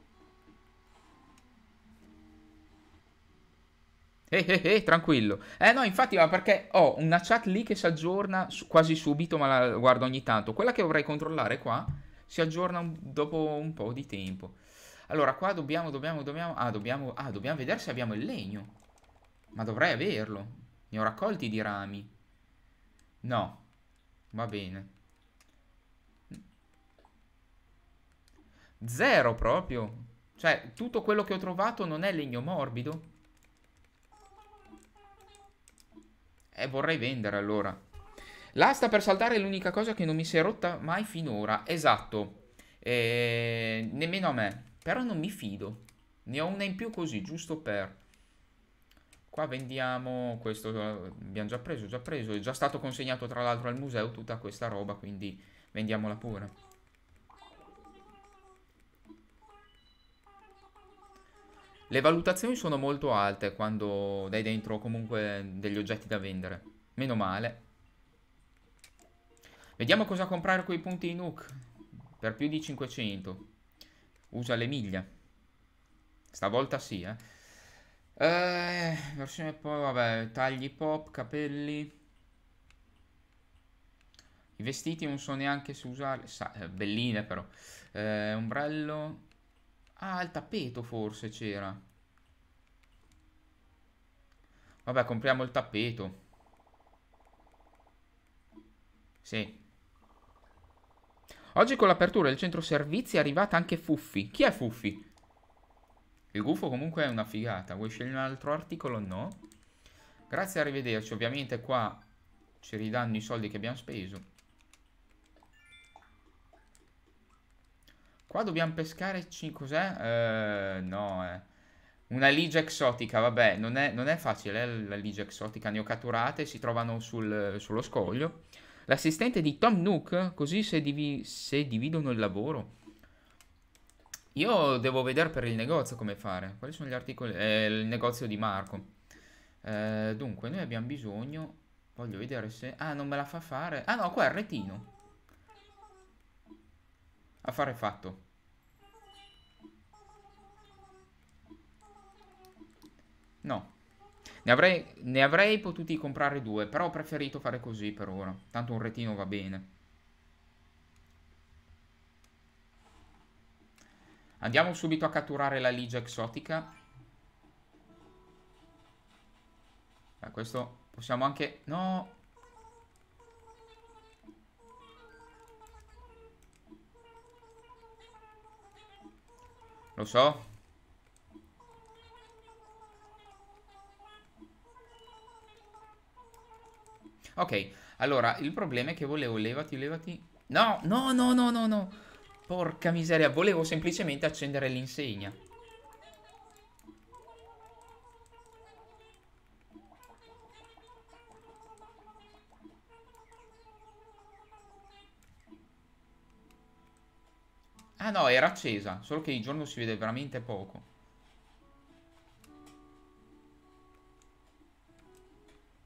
eh, eh, eh, tranquillo. Eh no, infatti, ma perché ho una chat lì che si aggiorna su- quasi subito, ma la guardo ogni tanto. Quella che vorrei controllare qua si aggiorna un- dopo un po' di tempo. Allora, qua dobbiamo, dobbiamo, dobbiamo... Ah, dobbiamo... Ah, dobbiamo vedere se abbiamo il legno. Ma dovrei averlo. Ne ho raccolti di rami. No. Va bene. Zero proprio. Cioè, tutto quello che ho trovato non è legno morbido? Eh, vorrei vendere allora. L'asta per saltare è l'unica cosa che non mi si è rotta mai finora. Esatto. Eh, nemmeno a me. Però non mi fido. Ne ho una in più così, giusto per... Qua vendiamo questo, eh, abbiamo già preso, già preso, è già stato consegnato tra l'altro al museo tutta questa roba, quindi vendiamola pure. Le valutazioni sono molto alte quando dai dentro comunque degli oggetti da vendere. Meno male. Vediamo cosa comprare con i punti in Nook. Per più di 500. Usa le miglia. Stavolta sì, eh. eh versione poi, vabbè, tagli pop, capelli. I vestiti non so neanche se usare. Sa, eh, belline però. Eh, ombrello. Ah, il tappeto forse c'era. Vabbè, compriamo il tappeto. Sì. Oggi con l'apertura del centro servizi è arrivata anche Fuffi. Chi è Fuffi? Il gufo comunque è una figata. Vuoi scegliere un altro articolo? No. Grazie, arrivederci. Ovviamente qua ci ridanno i soldi che abbiamo speso. Qua dobbiamo pescare... Cos'è? Eh, no, eh. Una ligia esotica, vabbè, non è, non è facile eh, la ligia esotica, ne ho catturate, si trovano sul, sullo scoglio. L'assistente di Tom Nook, così se, divi se, dividono il lavoro. Io devo vedere per il negozio come fare. Quali sono gli articoli? Eh, il negozio di Marco. Eh, dunque, noi abbiamo bisogno... Voglio vedere se... Ah, non me la fa fare. Ah no, qua è il retino. Affare fatto. No. Ne avrei, ne avrei potuti comprare due, però ho preferito fare così per ora. Tanto un retino va bene. Andiamo subito a catturare la ligia exotica. Da questo possiamo anche... No! Lo so, Ok, allora, il problema è che volevo... Levati, levati... No, no, no, no, no, no. Porca miseria, volevo semplicemente accendere l'insegna. Ah no, era accesa, solo che di giorno si vede veramente poco.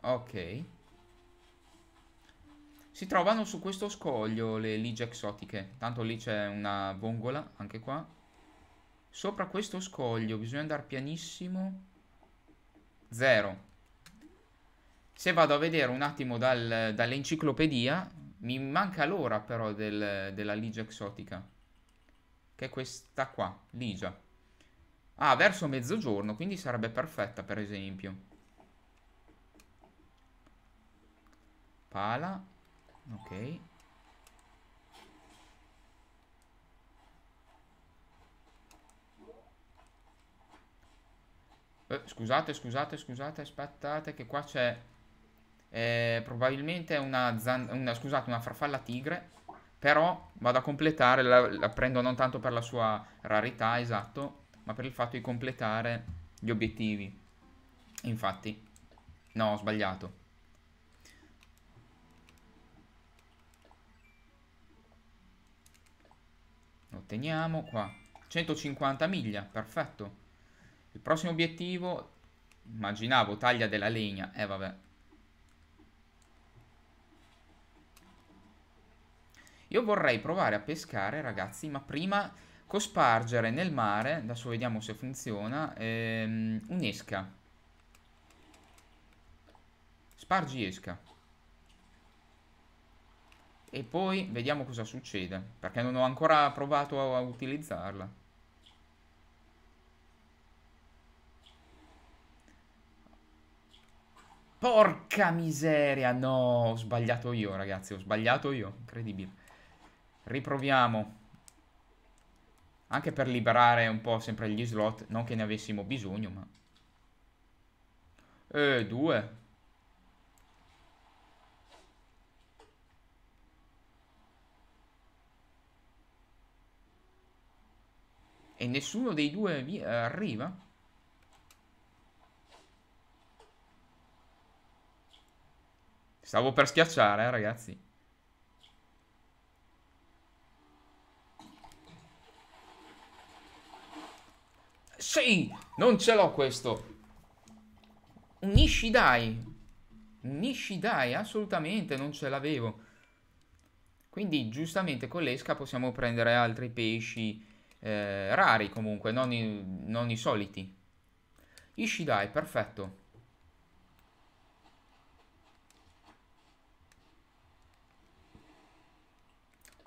Ok. Si trovano su questo scoglio le ligie esotiche. Tanto lì c'è una vongola, anche qua. Sopra questo scoglio bisogna andare pianissimo. Zero. Se vado a vedere un attimo dal, dall'enciclopedia, mi manca l'ora però del, della ligia esotica. Che è questa qua, ligia. Ah, verso mezzogiorno, quindi sarebbe perfetta per esempio. Pala ok eh, scusate scusate scusate aspettate che qua c'è eh, probabilmente una, una, scusate, una farfalla tigre però vado a completare la, la prendo non tanto per la sua rarità esatto ma per il fatto di completare gli obiettivi infatti no ho sbagliato otteniamo qua. 150 miglia, perfetto. Il prossimo obiettivo, immaginavo, taglia della legna. Eh, vabbè. Io vorrei provare a pescare, ragazzi, ma prima cospargere nel mare, adesso vediamo se funziona, ehm, un'esca. Spargi esca. E poi vediamo cosa succede, perché non ho ancora provato a, a utilizzarla. Porca miseria, no, ho sbagliato io ragazzi, ho sbagliato io, incredibile. Riproviamo. Anche per liberare un po' sempre gli slot, non che ne avessimo bisogno, ma... Eh, due. nessuno dei due vi eh, arriva? Stavo per schiacciare, eh, ragazzi. Sì, non ce l'ho questo. Un Ishidai. Un Ishidai, assolutamente non ce l'avevo. Quindi giustamente con l'esca possiamo prendere altri pesci eh, rari comunque, non i, non i soliti. Ishidai, perfetto.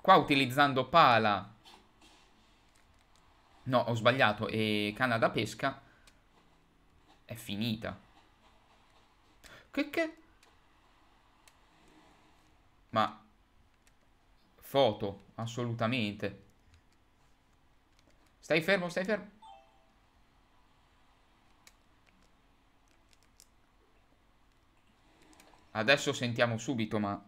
Qua utilizzando pala... No, ho sbagliato, e canna da pesca è finita. Che che? Ma... Foto, assolutamente. Stai fermo, stai fermo. Adesso sentiamo subito, ma...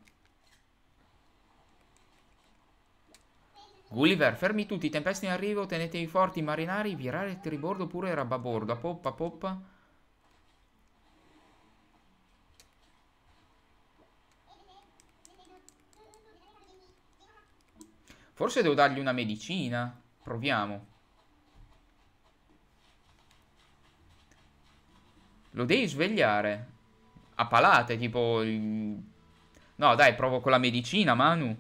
Gulliver, fermi tutti, tempesta in arrivo, tenetevi forti, marinari, virare il tribordo oppure rababordo, a poppa, poppa. Forse devo dargli una medicina. Proviamo. Lo devi svegliare. A palate, tipo... No, dai, provo con la medicina, Manu.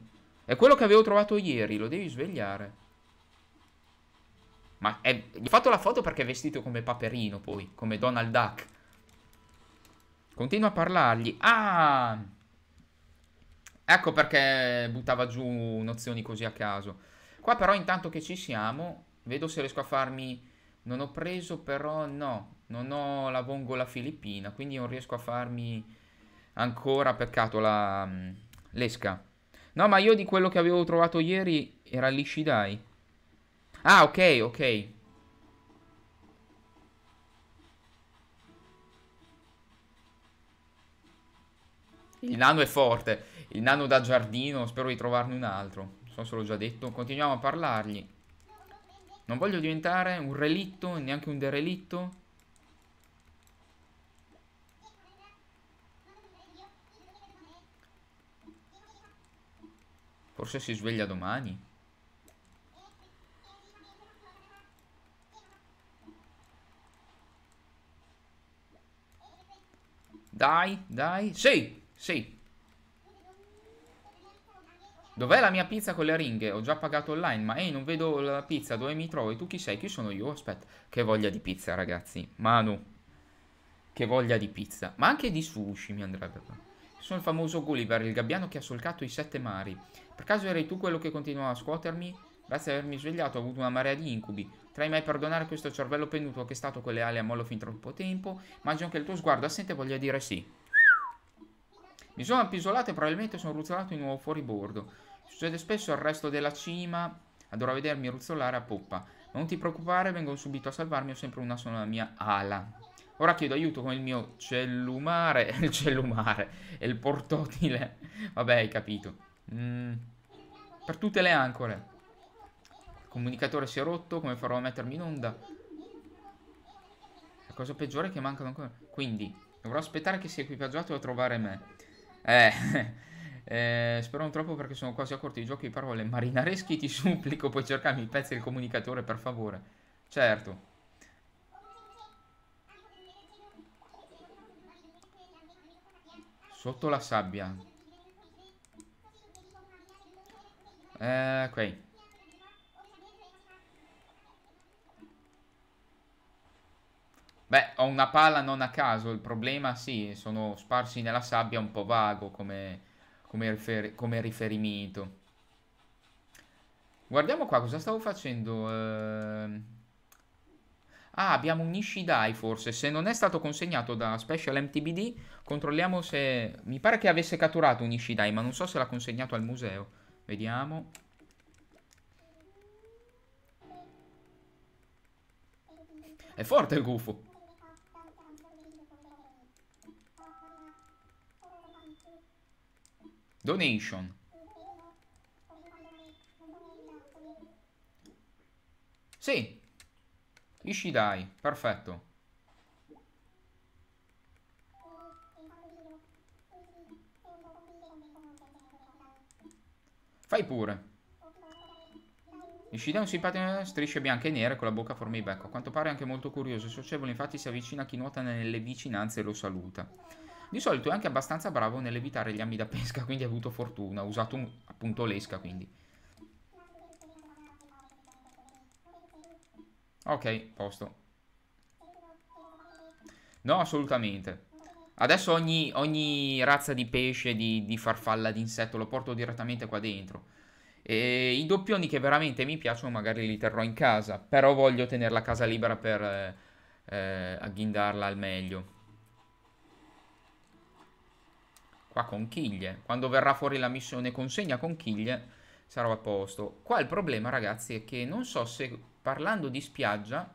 È quello che avevo trovato ieri, lo devi svegliare. Ma è... gli ho fatto la foto perché è vestito come Paperino, poi. Come Donald Duck. Continua a parlargli. Ah! Ecco perché buttava giù nozioni così a caso. Qua però intanto che ci siamo, vedo se riesco a farmi... Non ho preso però, no. Non ho la vongola filippina, quindi non riesco a farmi ancora, peccato, la, mm, l'esca. No, ma io di quello che avevo trovato ieri era l'Ishidai. Ah, ok, ok. Il nano è forte. Il nano da giardino, spero di trovarne un altro. Non So se l'ho già detto. Continuiamo a parlargli. Non voglio diventare un relitto, neanche un derelitto. Forse si sveglia domani. Dai, dai. Sì, sì. Dov'è la mia pizza con le ringhe? Ho già pagato online, ma ehi, non vedo la pizza. Dove mi trovi? Tu chi sei? Chi sono io? Aspetta. Che voglia di pizza, ragazzi. Manu. Che voglia di pizza. Ma anche di sushi mi andrebbe. Sono il famoso Gulliver, il gabbiano che ha solcato i sette mari. Per caso eri tu quello che continuava a scuotermi? Grazie ad avermi svegliato ho avuto una marea di incubi. Trai mai perdonare questo cervello penduto che è stato con le ali a mollo fin troppo tempo. Immagino che il tuo sguardo assente voglia dire sì. Mi sono appisolato e probabilmente sono ruzzolato di nuovo fuori bordo. Succede spesso al resto della cima. Adoro vedermi ruzzolare a poppa. Ma non ti preoccupare, vengono subito a salvarmi, ho sempre una sola mia ala. Ora chiedo aiuto con il mio cellulare, il cellulare e il portotile. Vabbè, hai capito. Mm, per tutte le ancore. Il comunicatore si è rotto, come farò a mettermi in onda? La cosa peggiore è che mancano ancora... Quindi, dovrò aspettare che sia equipaggiato a trovare me. Eh... eh spero non troppo perché sono quasi a corto di giochi di parole Marinareschi ti supplico Puoi cercarmi i pezzi del comunicatore per favore Certo Sotto la sabbia Eh, ok. Beh, ho una pala non a caso, il problema sì, sono sparsi nella sabbia un po' vago come, come, rifer come riferimento. Guardiamo qua, cosa stavo facendo? Eh... Ah, abbiamo un Ishidai forse, se non è stato consegnato da Special MTBD, controlliamo se... Mi pare che avesse catturato un Ishidai, ma non so se l'ha consegnato al museo. Vediamo. È forte il gufo. Donation. Sì. Ishidai, perfetto. Fai pure. Ishida è un simpatico strisce bianche e nere con la bocca a forma di becco. A quanto pare anche molto curioso e socievole, infatti si avvicina a chi nuota nelle vicinanze e lo saluta. Di solito è anche abbastanza bravo nell'evitare gli ami da pesca, quindi ha avuto fortuna. Ha usato un, appunto l'esca, quindi. Ok, posto. No, assolutamente. Adesso ogni, ogni razza di pesce, di, di, farfalla, di insetto lo porto direttamente qua dentro. E I doppioni che veramente mi piacciono magari li terrò in casa, però voglio tenere la casa libera per eh, eh, agghindarla al meglio. Qua conchiglie. Quando verrà fuori la missione consegna conchiglie sarò a posto. Qua il problema ragazzi è che non so se parlando di spiaggia,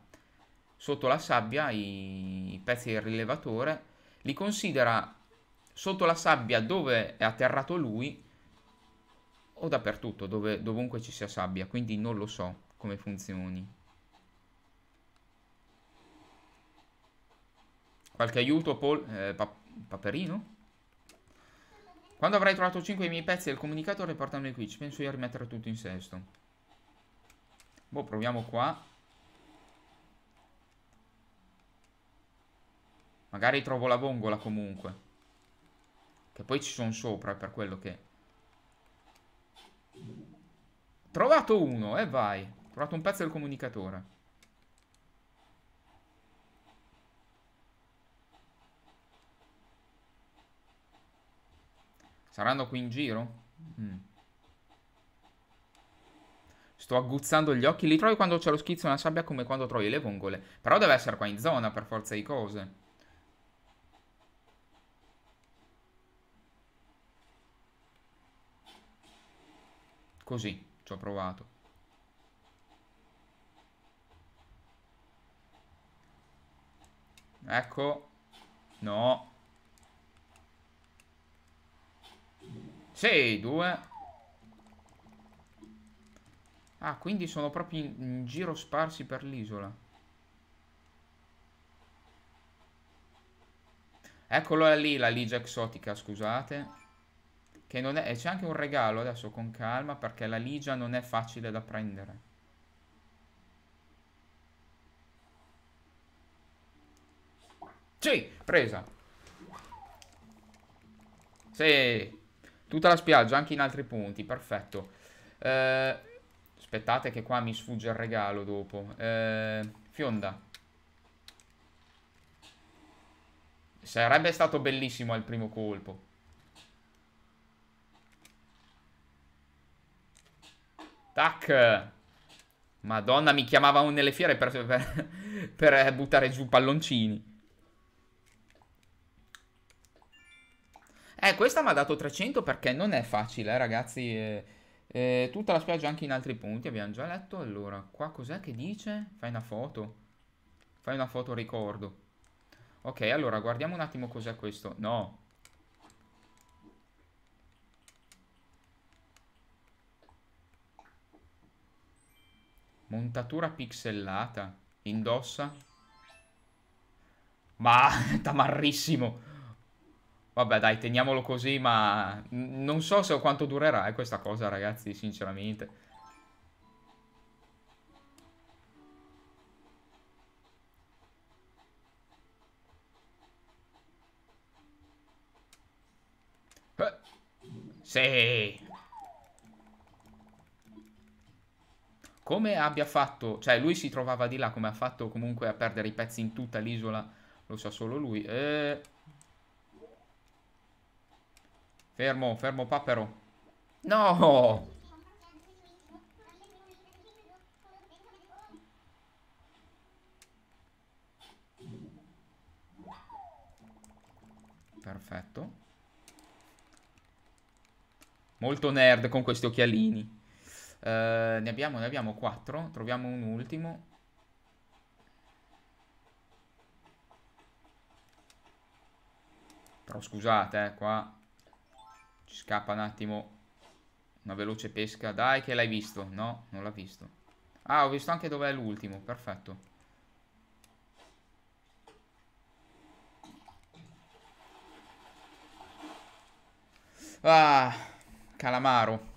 sotto la sabbia, i, i pezzi del rilevatore li considera sotto la sabbia dove è atterrato lui o dappertutto, dove, dovunque ci sia sabbia, quindi non lo so come funzioni. Qualche aiuto, Paul? Eh, pa paperino? Quando avrai trovato 5 dei miei pezzi del comunicatore, portameli qui. Ci penso io a rimettere tutto in sesto. Boh, proviamo qua. Magari trovo la vongola comunque. Che poi ci sono sopra, è per quello che... Trovato uno, e eh, vai. Ho trovato un pezzo del comunicatore. Saranno qui in giro? Mm. Sto aguzzando gli occhi. Li trovi quando c'è lo schizzo nella sabbia come quando trovi le vongole. Però deve essere qua in zona per forza di cose. Così, ci ho provato. Ecco. No. Sì, due. Ah, quindi sono proprio in, in giro sparsi per l'isola. Eccola lì la ligia exotica, scusate. Che non è... E c'è anche un regalo adesso con calma perché la Ligia non è facile da prendere. Sì, presa. Sì. Tutta la spiaggia, anche in altri punti, perfetto. Eh, aspettate che qua mi sfugge il regalo dopo. Eh, fionda. Sarebbe stato bellissimo al primo colpo. Tac. Madonna, mi chiamavano nelle fiere per, per, per eh, buttare giù palloncini. Eh, questa mi ha dato 300 perché non è facile, eh, ragazzi. Eh, eh, tutta la spiaggia anche in altri punti, abbiamo già letto. Allora, qua cos'è che dice? Fai una foto. Fai una foto ricordo. Ok, allora, guardiamo un attimo cos'è questo. No. Montatura pixellata. Indossa. Ma tamarrissimo. Vabbè dai, teniamolo così, ma non so se o quanto durerà eh, questa cosa, ragazzi, sinceramente. Eh, sì, come abbia fatto, cioè lui si trovava di là, come ha fatto comunque a perdere i pezzi in tutta l'isola, lo sa solo lui. E... Eh. Fermo, fermo papero. No! Perfetto. Molto nerd con questi occhialini. Eh, ne abbiamo, ne abbiamo 4. Troviamo un ultimo. Però scusate, eh, qua ci scappa un attimo una veloce pesca. Dai che l'hai visto. No, non l'ha visto. Ah, ho visto anche dov'è l'ultimo. Perfetto. Ah, calamaro.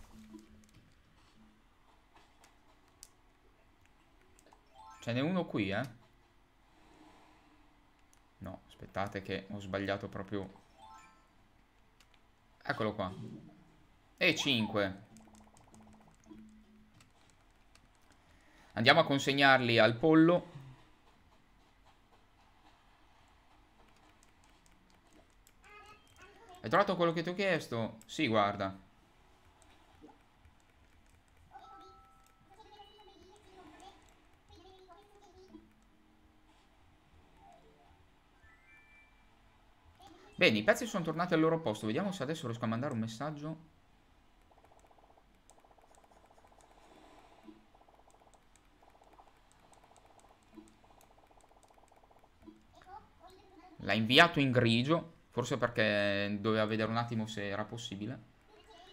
Ce n'è uno qui, eh? No, aspettate che ho sbagliato proprio... Eccolo qua. E 5. Andiamo a consegnarli al pollo. Hai trovato quello che ti ho chiesto? Sì, guarda. Bene, i pezzi sono tornati al loro posto. Vediamo se adesso riesco a mandare un messaggio. L'ha inviato in grigio, forse perché doveva vedere un attimo se era possibile.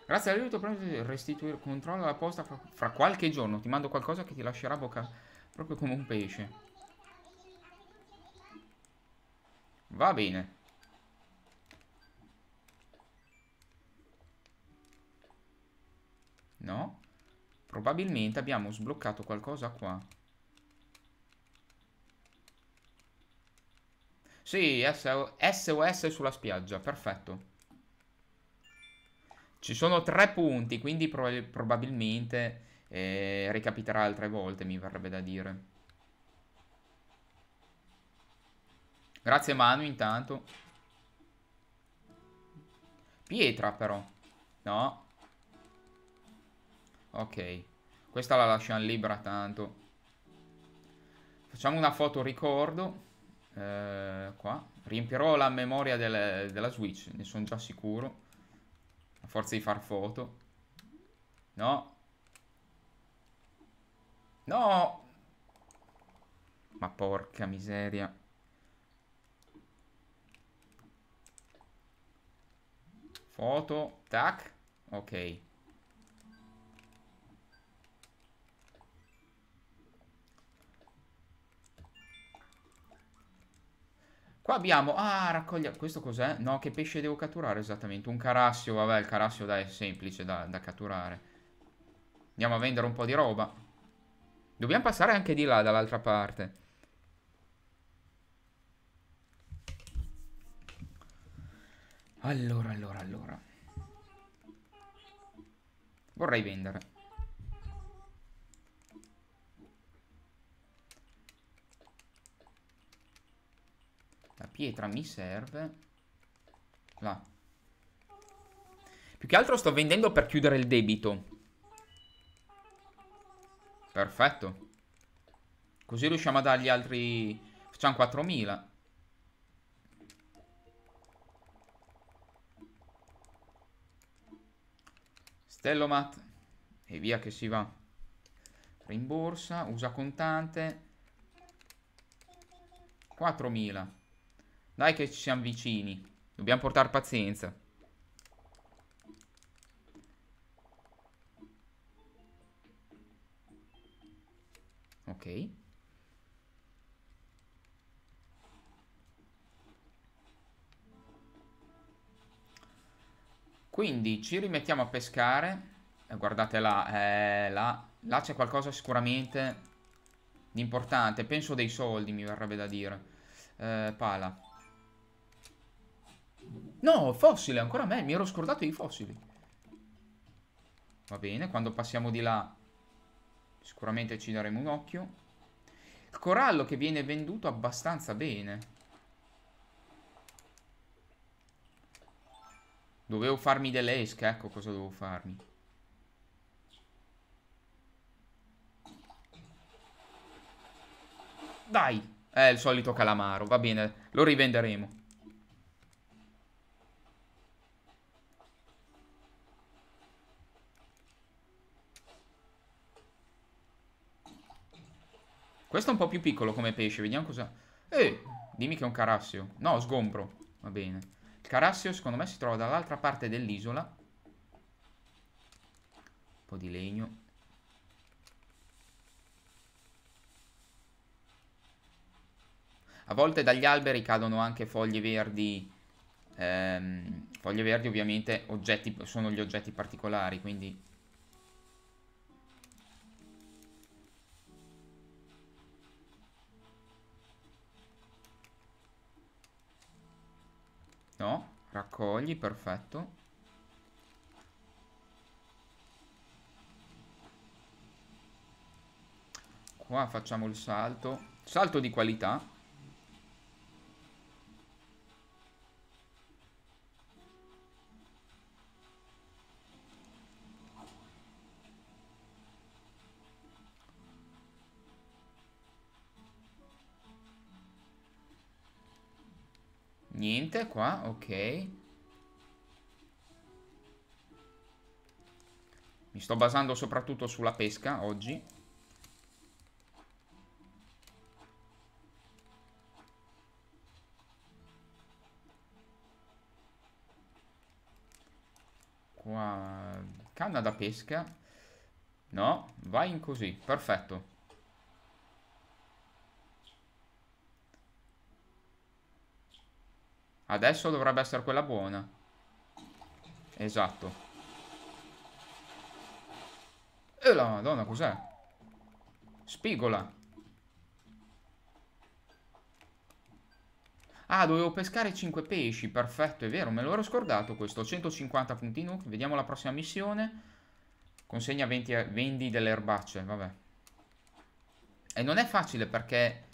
Grazie all'aiuto pronto restituire controllo alla posta fra, fra qualche giorno. Ti mando qualcosa che ti lascerà bocca proprio come un pesce. Va bene. No? Probabilmente abbiamo sbloccato qualcosa qua. Sì, SOS sulla spiaggia, perfetto. Ci sono tre punti, quindi prob probabilmente eh, ricapiterà altre volte, mi verrebbe da dire. Grazie Manu intanto. Pietra però. No. Ok. Questa la lasciamo libera tanto. Facciamo una foto ricordo. Eh, qua. Riempirò la memoria del, della Switch, ne sono già sicuro. A forza di far foto. No. No! Ma porca miseria. Foto. Tac. Ok. Qua abbiamo... Ah, raccoglia... Questo cos'è? No, che pesce devo catturare esattamente? Un carassio, vabbè, il carassio dai, è semplice da, da catturare. Andiamo a vendere un po' di roba. Dobbiamo passare anche di là, dall'altra parte. Allora, allora, allora. Vorrei vendere. La pietra mi serve Là Più che altro sto vendendo per chiudere il debito Perfetto Così riusciamo a dargli altri... Facciamo 4.000 Stellomat E via che si va Rimborsa Usa contante 4.000 dai che ci siamo vicini. Dobbiamo portare pazienza. Ok. Quindi ci rimettiamo a pescare. Eh, guardate là, eh, là, là c'è qualcosa sicuramente importante. Penso dei soldi, mi verrebbe da dire. Eh, pala. No, fossile, ancora me, mi ero scordato dei fossili. Va bene, quando passiamo di là sicuramente ci daremo un occhio. Il corallo che viene venduto abbastanza bene. Dovevo farmi delle esche, ecco cosa dovevo farmi. Dai! È il solito calamaro, va bene, lo rivenderemo. Questo è un po' più piccolo come pesce, vediamo cosa... Eh, dimmi che è un carassio. No, sgombro. Va bene. Il carassio secondo me si trova dall'altra parte dell'isola. Un po' di legno. A volte dagli alberi cadono anche foglie verdi. Ehm, foglie verdi ovviamente oggetti, sono gli oggetti particolari, quindi Raccogli, perfetto. Qua facciamo il salto. Salto di qualità. niente qua, ok. Mi sto basando soprattutto sulla pesca oggi. Qua... Canna da pesca. No, vai in così, perfetto. Adesso dovrebbe essere quella buona. Esatto. E la madonna, cos'è? Spigola. Ah, dovevo pescare 5 pesci, perfetto, è vero, me l'ero scordato questo. 150 punti nuke, vediamo la prossima missione. Consegna 20, vendi delle erbacce, vabbè. E non è facile perché...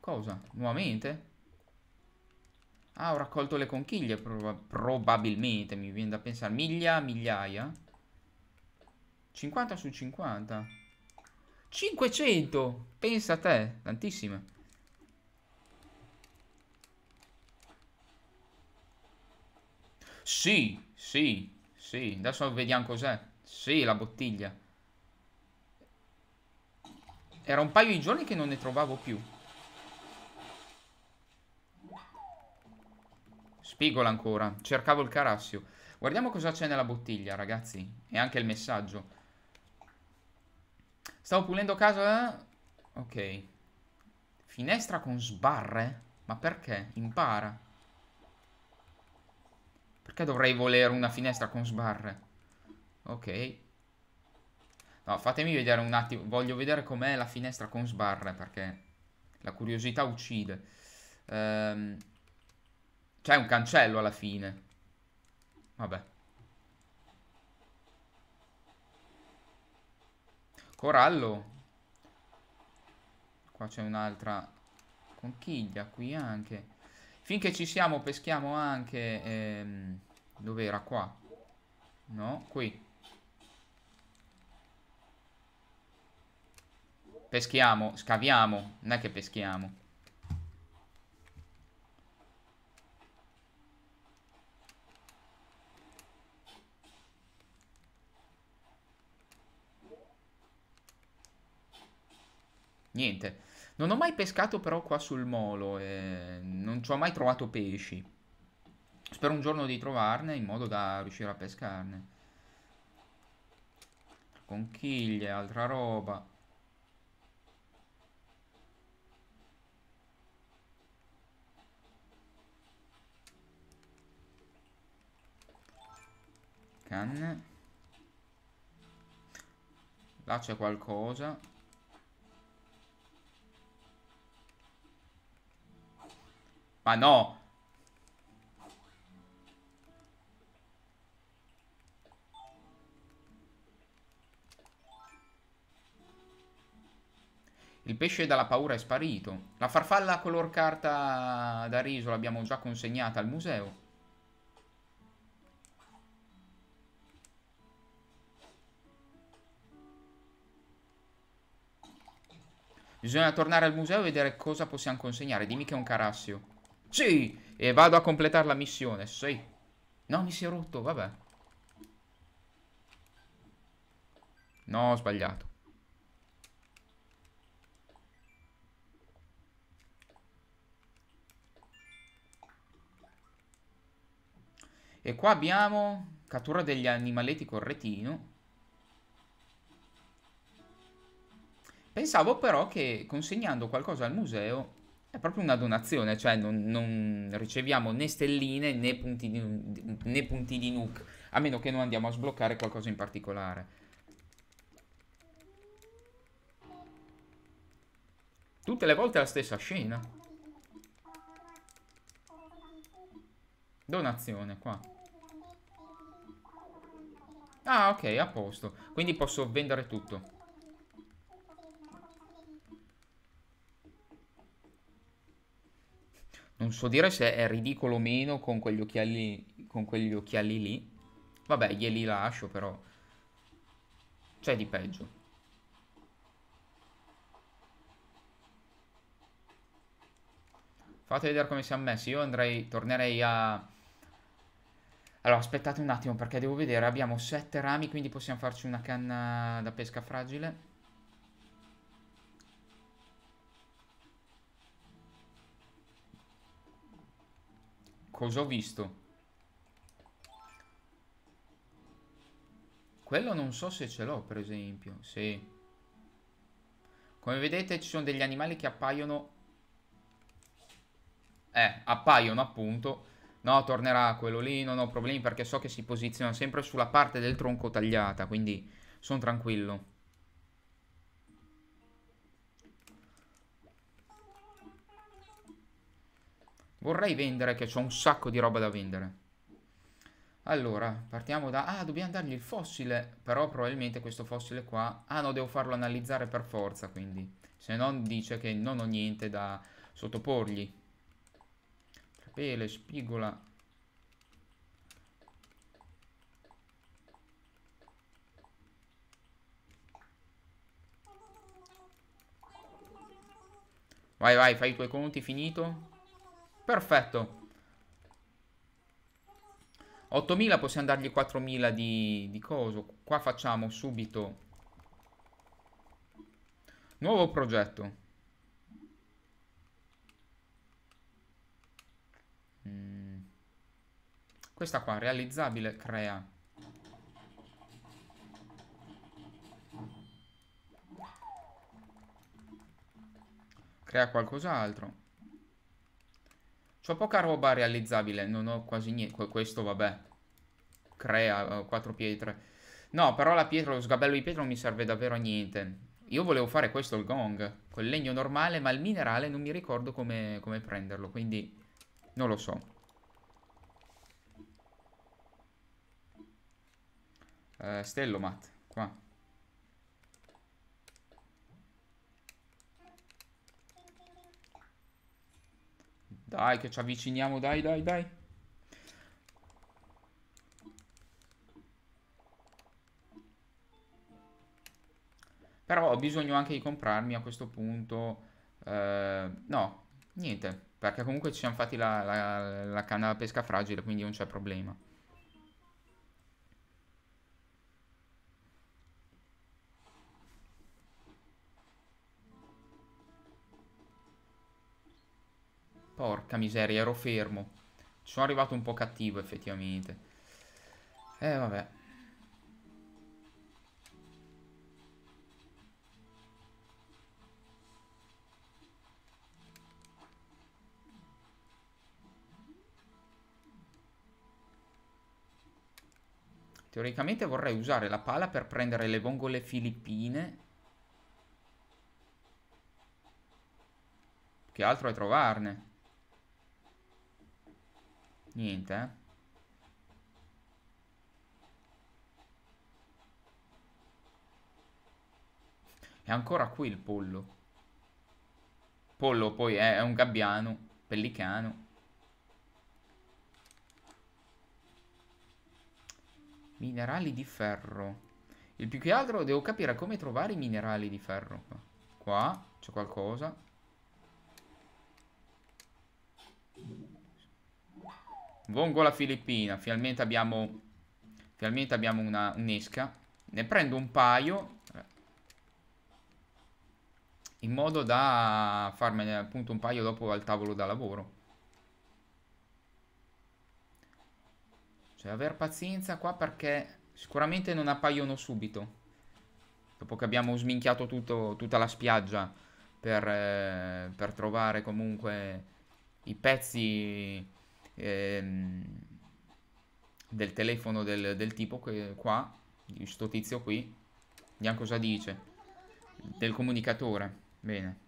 Cosa? Nuovamente? Ah, ho raccolto le conchiglie prob probabilmente, mi viene da pensare. Miglia, migliaia? 50 su 50. 500! Pensa a te, tantissime. Sì, sì, sì. Adesso vediamo cos'è. Sì, la bottiglia. Era un paio di giorni che non ne trovavo più. Spigola ancora. Cercavo il Carassio. Guardiamo cosa c'è nella bottiglia, ragazzi. E anche il messaggio. Stavo pulendo casa... Eh? Ok. Finestra con sbarre? Ma perché? Impara. Perché dovrei volere una finestra con sbarre? Ok. No, fatemi vedere un attimo. Voglio vedere com'è la finestra con sbarre, perché la curiosità uccide. Ehm... C'è un cancello alla fine. Vabbè. Corallo. Qua c'è un'altra conchiglia qui anche. Finché ci siamo peschiamo anche... Ehm, Dove era qua? No, qui. Peschiamo, scaviamo. Non è che peschiamo. niente. Non ho mai pescato però qua sul molo, eh, non ci ho mai trovato pesci. Spero un giorno di trovarne in modo da riuscire a pescarne. Conchiglie, altra roba. Canne. Là c'è qualcosa. Ma no. Il pesce dalla paura è sparito. La farfalla color carta da riso l'abbiamo già consegnata al museo. Bisogna tornare al museo e vedere cosa possiamo consegnare. Dimmi che è un carassio. Sì! E vado a completare la missione, sì. No, mi si è rotto, vabbè. No, ho sbagliato. E qua abbiamo cattura degli animaletti con retino. Pensavo però che consegnando qualcosa al museo è proprio una donazione, cioè non, non riceviamo né stelline né punti, di, né punti di nuke, a meno che non andiamo a sbloccare qualcosa in particolare. Tutte le volte la stessa scena. Donazione qua. Ah, ok, a posto. Quindi posso vendere tutto. Non so dire se è ridicolo o meno con quegli occhiali, con quegli occhiali lì. Vabbè, glieli lascio però. C'è cioè, di peggio. Fate vedere come siamo messi. Io andrei, tornerei a... Allora, aspettate un attimo perché devo vedere. Abbiamo sette rami, quindi possiamo farci una canna da pesca fragile. Cosa ho visto? Quello non so se ce l'ho, per esempio. Sì. Come vedete ci sono degli animali che appaiono... Eh, appaiono appunto. No, tornerà quello lì, non ho problemi perché so che si posiziona sempre sulla parte del tronco tagliata, quindi sono tranquillo. Vorrei vendere che ho un sacco di roba da vendere. Allora, partiamo da... Ah, dobbiamo dargli il fossile, però probabilmente questo fossile qua... Ah no, devo farlo analizzare per forza, quindi. Se no dice che non ho niente da sottoporgli. Pele, spigola. Vai, vai, fai i tuoi conti, finito. Perfetto. 8000 possiamo dargli 4000 di, di coso. Qua facciamo subito. Nuovo progetto. Mm. Questa qua, realizzabile, crea. Crea qualcos'altro. C'ho poca roba realizzabile, non ho quasi niente. Questo, vabbè. Crea eh, quattro pietre. No, però la pietra, lo sgabello di pietra non mi serve davvero a niente. Io volevo fare questo, il gong, col legno normale, ma il minerale non mi ricordo come, come prenderlo, quindi non lo so. Uh, eh, Stello, qua. Dai, che ci avviciniamo, dai, dai, dai. Però ho bisogno anche di comprarmi a questo punto... Eh, no, niente. Perché comunque ci siamo fatti la, la, la canna da pesca fragile, quindi non c'è problema. Porca miseria, ero fermo. Ci sono arrivato un po' cattivo, effettivamente. Eh, vabbè. Teoricamente vorrei usare la pala per prendere le vongole filippine. Che altro è trovarne? Niente, eh? È ancora qui il pollo. Pollo poi è, è un gabbiano, pellicano. Minerali di ferro. Il più che altro devo capire come trovare i minerali di ferro. Qua c'è qualcosa. Buon gol a Filippina. Finalmente abbiamo, finalmente abbiamo una, un'esca. Ne prendo un paio. Eh, in modo da farmene appunto un paio dopo al tavolo da lavoro. Cioè aver pazienza qua perché sicuramente non appaiono subito. Dopo che abbiamo sminchiato tutto, tutta la spiaggia per, eh, per trovare comunque i pezzi ehm, del telefono del, del tipo che, qua, di sto tizio qui, vediamo cosa dice, del comunicatore, bene.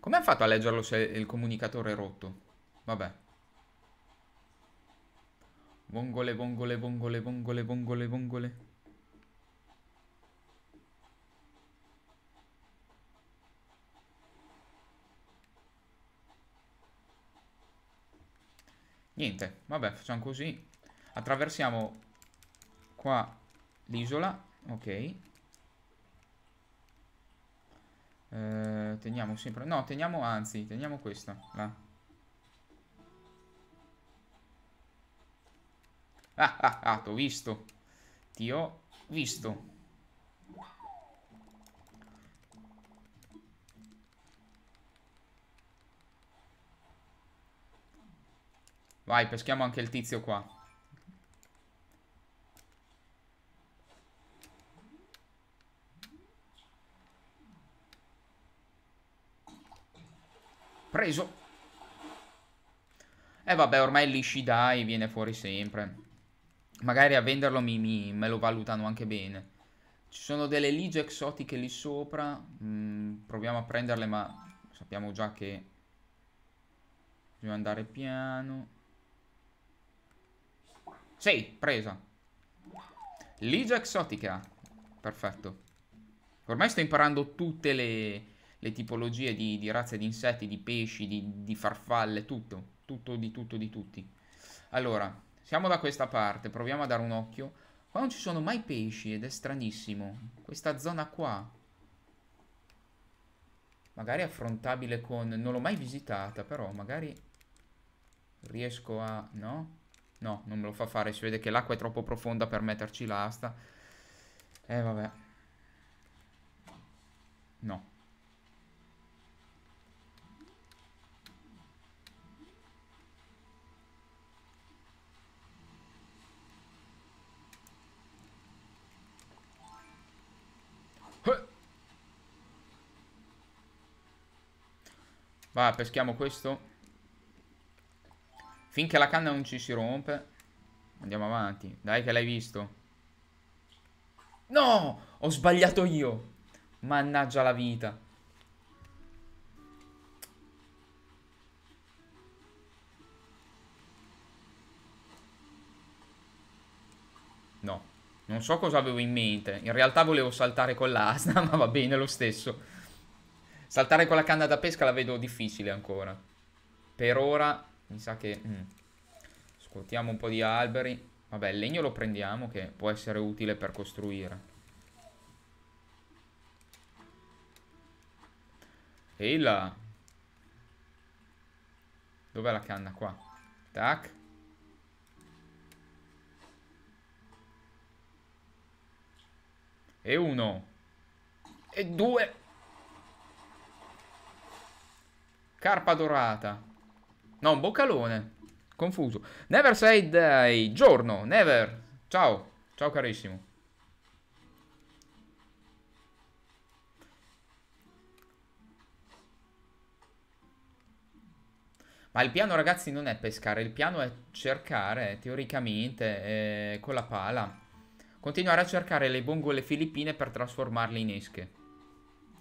Come ha fatto a leggerlo se il comunicatore è rotto? Vabbè. Vongole, vongole, vongole, vongole, vongole, vongole. Niente, vabbè, facciamo così. Attraversiamo qua l'isola, ok. Eh, teniamo sempre... No, teniamo anzi, teniamo questa, là. Ah, ah, ah, t'ho visto. Ti ho visto. Vai, peschiamo anche il tizio qua. Preso. E eh vabbè, ormai lì Shidai viene fuori sempre. Magari a venderlo mi, mi, me lo valutano anche bene. Ci sono delle ligie esotiche lì sopra. Mm, proviamo a prenderle, ma sappiamo già che... Bisogna andare piano. Sei, presa. Ligia Exotica. Perfetto. Ormai sto imparando tutte le, le tipologie di, di, razze di insetti, di pesci, di, di farfalle, tutto. Tutto, di tutto, di tutti. Allora, siamo da questa parte. Proviamo a dare un occhio. Qua non ci sono mai pesci ed è stranissimo. Questa zona qua. Magari affrontabile con... Non l'ho mai visitata, però magari riesco a... No? No, non me lo fa fare, si vede che l'acqua è troppo profonda per metterci l'asta. E eh, vabbè. No. Va, peschiamo questo. Finché la canna non ci si rompe Andiamo avanti Dai che l'hai visto No Ho sbagliato io Mannaggia la vita No Non so cosa avevo in mente In realtà volevo saltare con l'asna Ma va bene lo stesso Saltare con la canna da pesca la vedo difficile ancora Per ora mi sa che... Mm. Scuotiamo un po' di alberi. Vabbè, il legno lo prendiamo che può essere utile per costruire. Ehi là! Dov'è la canna qua? Tac. E uno. E due. Carpa dorata. No, un boccalone. Confuso. Never say day. Giorno. Never. Ciao. Ciao carissimo. Ma il piano, ragazzi, non è pescare. Il piano è cercare, teoricamente, eh, con la pala. Continuare a cercare le vongole filippine per trasformarle in esche.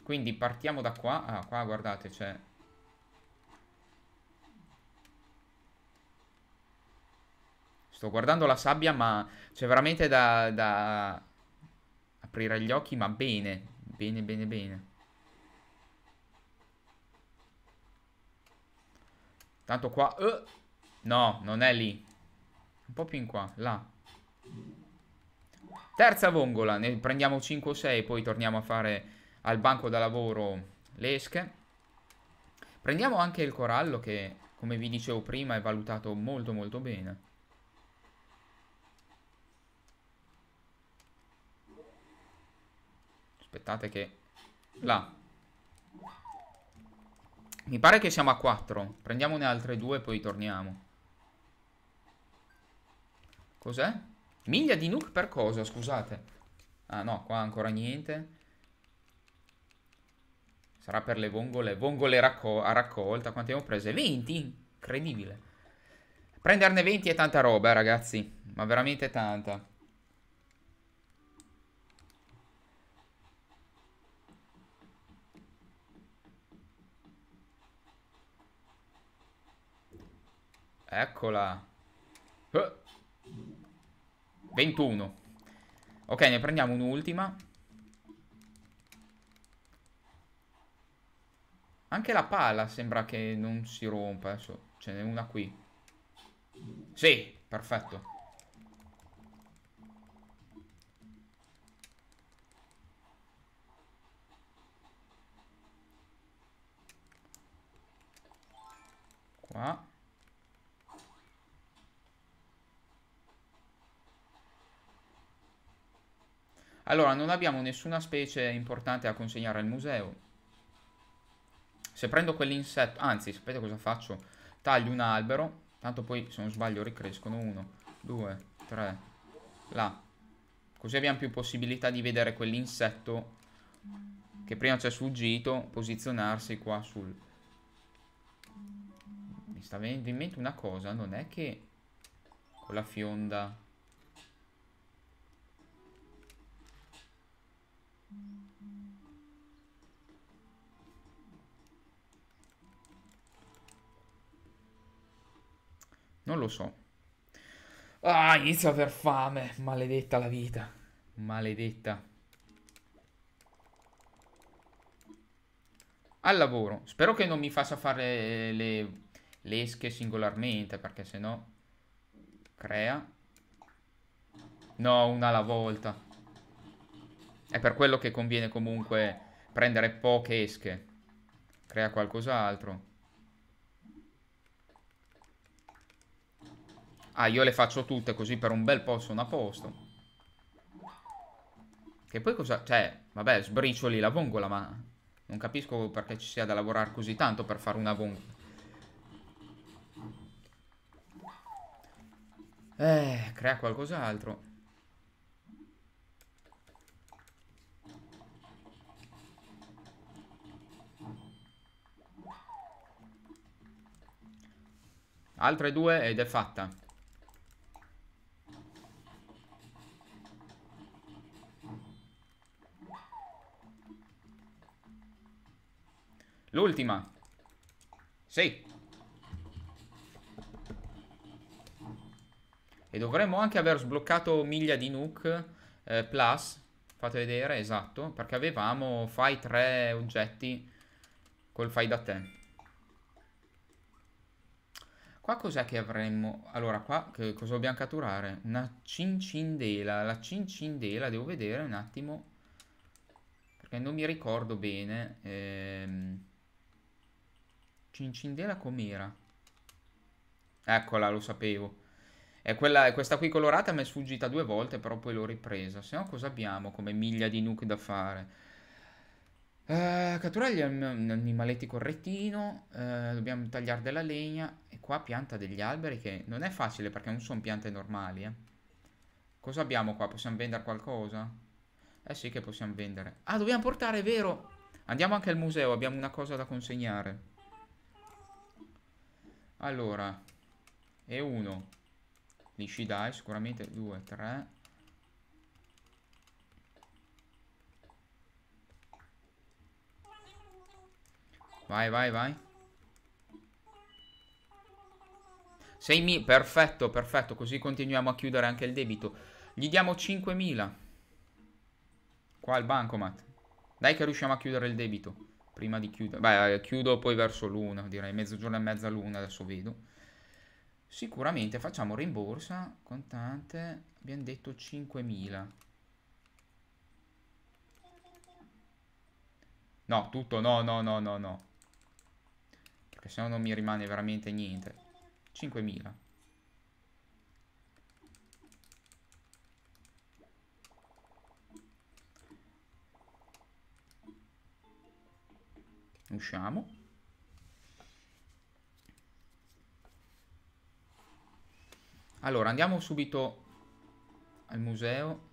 Quindi partiamo da qua. Ah, qua guardate, c'è Sto guardando la sabbia, ma c'è veramente da, da aprire gli occhi, ma bene, bene, bene, bene. Tanto qua... Uh, no, non è lì. Un po' più in qua, là. Terza vongola, ne prendiamo 5 o 6, poi torniamo a fare al banco da lavoro le esche. Prendiamo anche il corallo che, come vi dicevo prima, è valutato molto molto bene. Aspettate che... Là. Mi pare che siamo a 4. Prendiamone altre due e poi torniamo. Cos'è? Miglia di nuke per cosa? Scusate. Ah no, qua ancora niente. Sarà per le vongole. Vongole racco a raccolta. Quante abbiamo prese? 20. Incredibile. Prenderne 20 è tanta roba, eh, ragazzi. Ma veramente tanta. Eccola. Uh. Eh. 21. Ok, ne prendiamo un'ultima. Anche la pala sembra che non si rompa. Adesso ce n'è una qui. Sì, perfetto. Qua. Allora, non abbiamo nessuna specie importante da consegnare al museo. Se prendo quell'insetto, anzi, sapete cosa faccio? Taglio un albero, tanto poi se non sbaglio ricrescono uno, due, tre, là. Così abbiamo più possibilità di vedere quell'insetto che prima ci è sfuggito, posizionarsi qua sul... Mi sta venendo in mente una cosa, non è che con la fionda Non lo so. Ah, inizio a aver fame. Maledetta la vita. Maledetta. Al lavoro. Spero che non mi faccia fare le, le esche singolarmente, perché se no... Crea. No, una alla volta. È per quello che conviene comunque prendere poche esche. Crea qualcos'altro. Ah, io le faccio tutte così per un bel po' sono a posto. Che poi cosa... Cioè, vabbè, sbricioli la vongola, ma... Non capisco perché ci sia da lavorare così tanto per fare una vongola. Eh, crea qualcos'altro. Altre due ed è fatta. L'ultima. Sì. E dovremmo anche aver sbloccato miglia di nuke eh, plus. Fate vedere, esatto. Perché avevamo fai tre oggetti col fai da te. Qua cos'è che avremmo? Allora, qua che cosa dobbiamo catturare? Una cincindela. La cincindela, devo vedere un attimo. Perché non mi ricordo bene. Ehm... Cincindela com'era? Eccola, lo sapevo. È quella, questa qui colorata mi è sfuggita due volte, però poi l'ho ripresa. Se no cosa abbiamo come miglia di nuke da fare? Uh, catturare gli animaletti correttino, uh, eh, dobbiamo tagliare della legna e qua pianta degli alberi che non è facile perché non sono piante normali. Eh. Cosa abbiamo qua? Possiamo vendere qualcosa? Eh sì che possiamo vendere. Ah, dobbiamo portare, è vero! Andiamo anche al museo, abbiamo una cosa da consegnare. Allora, e uno. Lisci dai, sicuramente, due, tre, Vai, vai, vai. 6.000, perfetto, perfetto, così continuiamo a chiudere anche il debito. Gli diamo 5.000. Qua al bancomat. Dai che riusciamo a chiudere il debito. Prima di chiudere. Beh, eh, chiudo poi verso l'una, direi mezzogiorno e mezza l'una, adesso vedo. Sicuramente facciamo rimborsa, contante, abbiamo detto 5.000. No, tutto, no, no, no, no, no. Perché sennò non mi rimane veramente niente. 5.000. Usciamo. Allora, andiamo subito al museo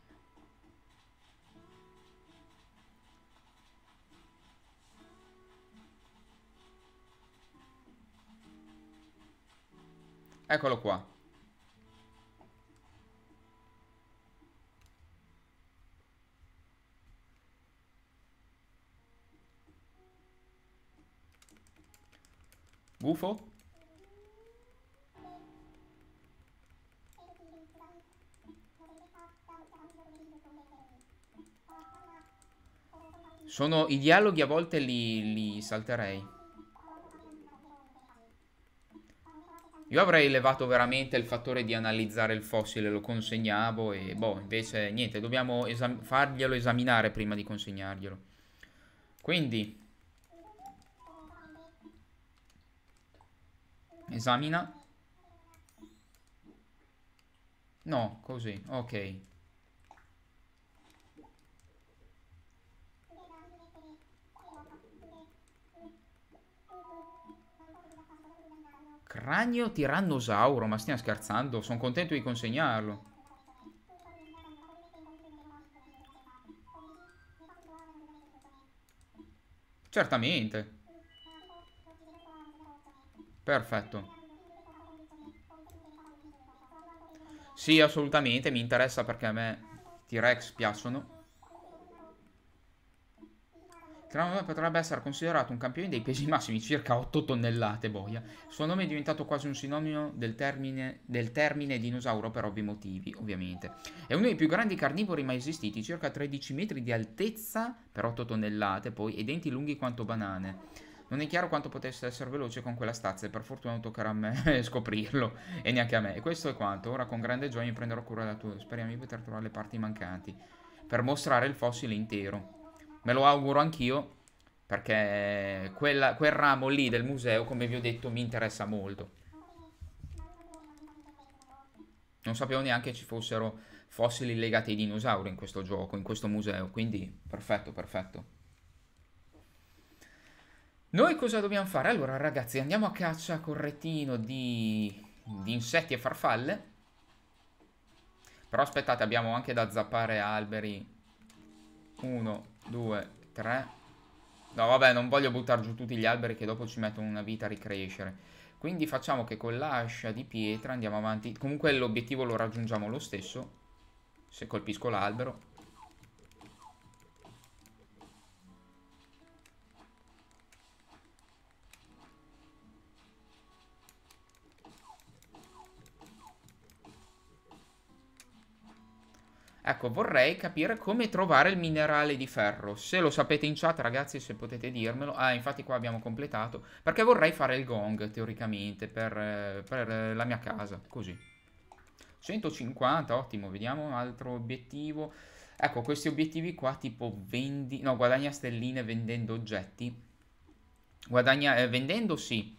Eccolo qua. Gufo? Sono i dialoghi a volte li, li salterei. Io avrei levato veramente il fattore di analizzare il fossile, lo consegnavo e boh, invece niente, dobbiamo esam farglielo esaminare prima di consegnarglielo. Quindi... Esamina. No, così, ok. Cranio tirannosauro, ma stiamo scherzando, sono contento di consegnarlo. Certamente. Perfetto. Sì, assolutamente, mi interessa perché a me T-Rex piacciono potrebbe essere considerato un campione dei pesi massimi, circa 8 tonnellate, boia. suo nome è diventato quasi un sinonimo del termine, del termine dinosauro per ovvi motivi, ovviamente. È uno dei più grandi carnivori mai esistiti, circa 13 metri di altezza per 8 tonnellate, poi, e denti lunghi quanto banane. Non è chiaro quanto potesse essere veloce con quella stazza e per fortuna non toccherà a me scoprirlo e neanche a me. E questo è quanto. Ora con grande gioia mi prenderò cura della tua. Speriamo di poter trovare le parti mancanti per mostrare il fossile intero. Me lo auguro anch'io, perché quella, quel ramo lì del museo, come vi ho detto, mi interessa molto. Non sapevo neanche ci fossero fossili legati ai dinosauri in questo gioco, in questo museo, quindi perfetto, perfetto. Noi cosa dobbiamo fare? Allora ragazzi andiamo a caccia col retino di, di insetti e farfalle. Però aspettate, abbiamo anche da zappare alberi. Uno, 2, 3. No, vabbè, non voglio buttare giù tutti gli alberi che dopo ci mettono una vita a ricrescere. Quindi facciamo che con l'ascia di pietra andiamo avanti. Comunque l'obiettivo lo raggiungiamo lo stesso. Se colpisco l'albero. Ecco, vorrei capire come trovare il minerale di ferro. Se lo sapete in chat, ragazzi, se potete dirmelo. Ah, infatti qua abbiamo completato. Perché vorrei fare il gong, teoricamente, per, per la mia casa. Così. 150, ottimo. Vediamo, un altro obiettivo. Ecco, questi obiettivi qua, tipo vendi... No, guadagna stelline vendendo oggetti. Guadagna... Eh, vendendo, sì.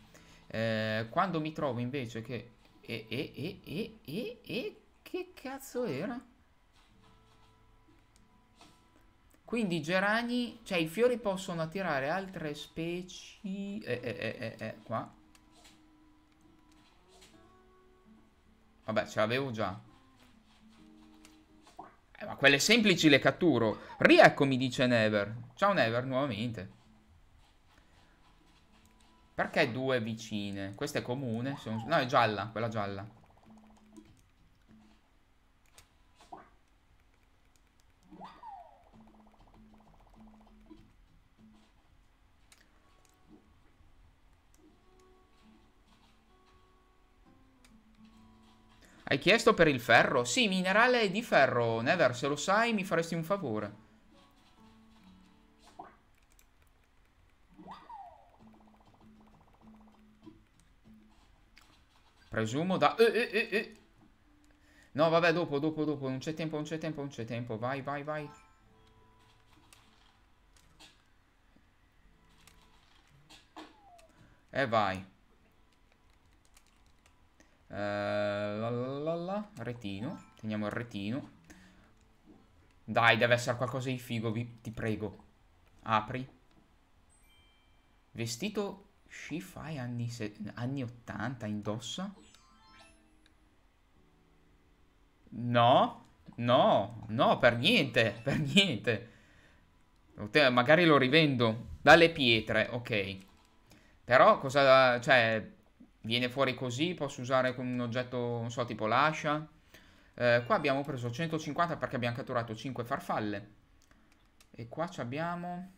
Eh, quando mi trovo invece che... E, e, e, e, e, e... Che cazzo era? Quindi i gerani, cioè i fiori possono attirare altre specie... Eh, eh, eh, eh, eh, qua. Vabbè, ce l'avevo già. Eh, ma quelle semplici le catturo. Riecco, mi dice Never. Ciao Never, nuovamente. Perché due vicine? Questa è comune? No, è gialla, quella gialla. Hai chiesto per il ferro? Sì, minerale di ferro. Never, se lo sai mi faresti un favore. Presumo da... Eh, eh, eh, eh, no, vabbè, dopo, dopo, dopo. Non c'è tempo, non c'è tempo, non c'è tempo. Vai, vai, vai. E vai. Uh, la, la, la, retino. Teniamo il retino. Dai, deve essere qualcosa di figo, vi, ti prego. Apri. Vestito Shifai anni, anni 80, indossa. No, no, no, per niente, per niente. Magari lo rivendo. Dalle pietre, ok. Però cosa... Cioè, viene fuori così, posso usare con un oggetto, non so, tipo l'ascia. Eh, qua abbiamo preso 150 perché abbiamo catturato 5 farfalle. E qua ci abbiamo...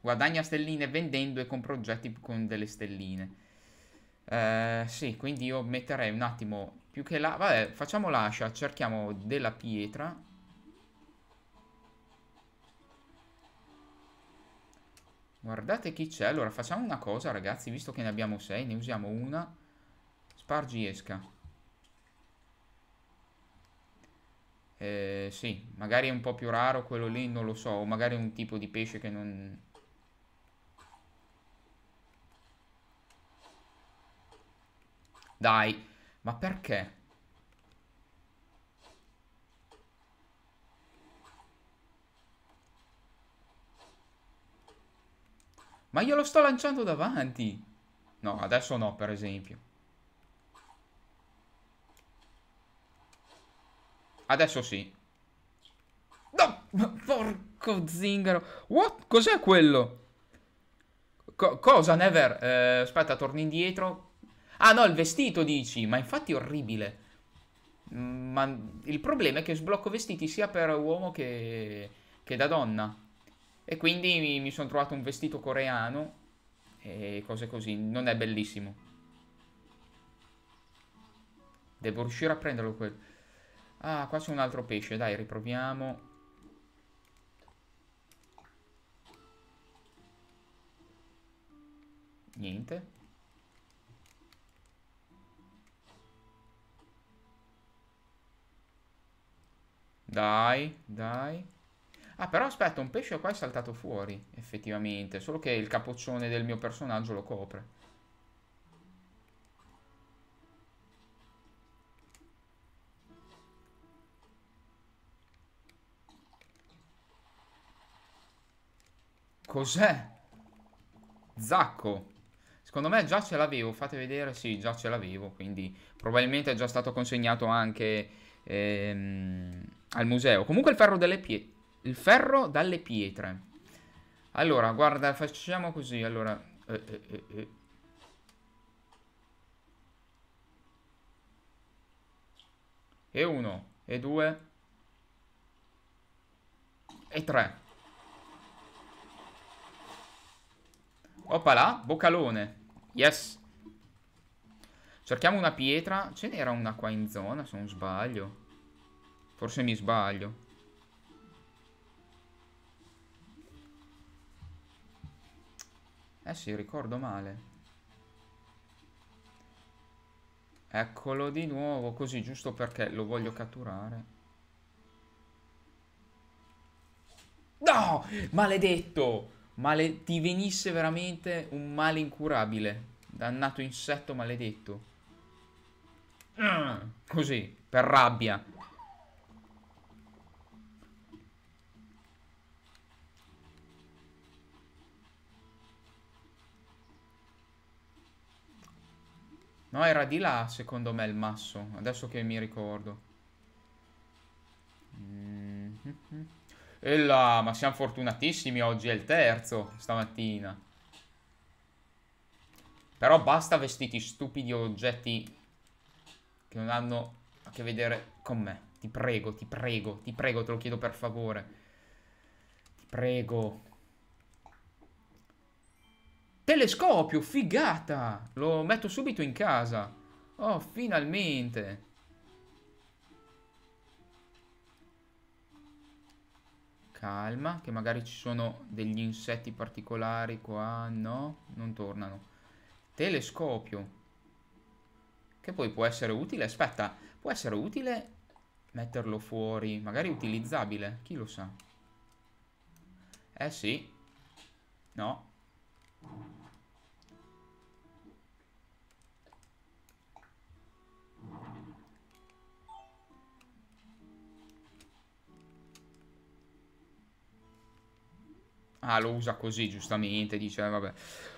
Guadagna stelline vendendo e compro oggetti con delle stelline. Eh, sì, quindi io metterei un attimo più che la... Vabbè, facciamo l'ascia, cerchiamo della pietra. Guardate chi c'è. Allora, facciamo una cosa, ragazzi. Visto che ne abbiamo sei, ne usiamo una. Spargi esca. Eh, sì, magari è un po' più raro quello lì, non lo so. O magari è un tipo di pesce che non... Dai, ma perché? Ma glielo sto lanciando davanti. No, adesso no, per esempio. Adesso sì. No, porco zingaro. What? Cos'è quello? Co cosa, Never? Eh, aspetta, torni indietro. Ah no, il vestito dici, ma infatti è orribile. Mm, ma il problema è che sblocco vestiti sia per uomo che, che da donna. E quindi mi, mi sono trovato un vestito coreano e cose così. Non è bellissimo. Devo riuscire a prenderlo quel... Ah, qua c'è un altro pesce. Dai, riproviamo. Niente. Dai, dai. Ah, però aspetta, un pesce qua è saltato fuori, effettivamente. Solo che il capoccione del mio personaggio lo copre. Cos'è? Zacco. Secondo me già ce l'avevo, fate vedere, sì, già ce l'avevo, quindi probabilmente è già stato consegnato anche ehm, al museo. Comunque il ferro delle pietre il ferro dalle pietre. Allora, guarda, facciamo così, allora... Eh, eh, eh. eh. E uno, e due, e tre. là, boccalone. Yes. Cerchiamo una pietra. Ce n'era una qua in zona, se non sbaglio. Forse mi sbaglio. Eh sì, ricordo male. Eccolo di nuovo, così giusto perché lo voglio catturare. No! Maledetto! Male... Ti venisse veramente un male incurabile. Dannato insetto maledetto. Mm, così, per rabbia. No, era di là, secondo me, il masso. Adesso che mi ricordo. Mm E là, ma siamo fortunatissimi. Oggi è il terzo, stamattina. Però basta vestiti stupidi o oggetti che non hanno a che vedere con me. Ti prego, ti prego, ti prego, te lo chiedo per favore. Ti prego. Telescopio, figata! Lo metto subito in casa. Oh, finalmente! Calma, che magari ci sono degli insetti particolari qua. No, non tornano. Telescopio. Che poi può essere utile. Aspetta, può essere utile metterlo fuori. Magari utilizzabile, chi lo sa. Eh sì. No. Ah, lo usa così, giustamente, dice, eh, vabbè.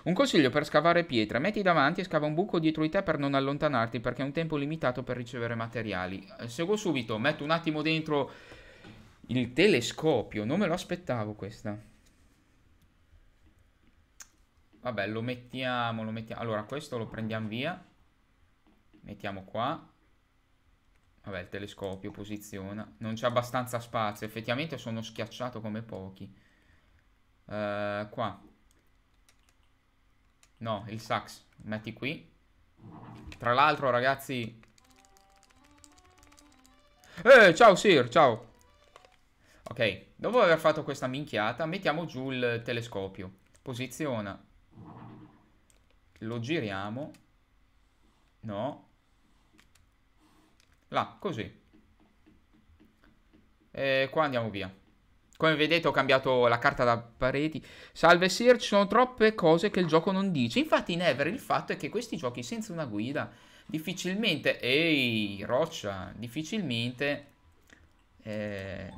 Un consiglio per scavare pietra. Metti davanti e scava un buco dietro di te per non allontanarti, perché è un tempo limitato per ricevere materiali. Eh, seguo subito, metto un attimo dentro il telescopio. Non me lo aspettavo questa. Vabbè, lo mettiamo, lo mettiamo. Allora, questo lo prendiamo via. Mettiamo qua. Vabbè, il telescopio posiziona. Non c'è abbastanza spazio. Effettivamente sono schiacciato come pochi. Uh, qua. No, il sax. Metti qui. Tra l'altro, ragazzi... Eh, ciao Sir, ciao. Ok, dopo aver fatto questa minchiata, mettiamo giù il telescopio. Posiziona. Lo giriamo. No. Là, così. E qua andiamo via. Come vedete ho cambiato la carta da pareti. Salve Sir, ci sono troppe cose che il gioco non dice. Infatti in Ever il fatto è che questi giochi senza una guida difficilmente... Ehi, roccia, difficilmente... Eh,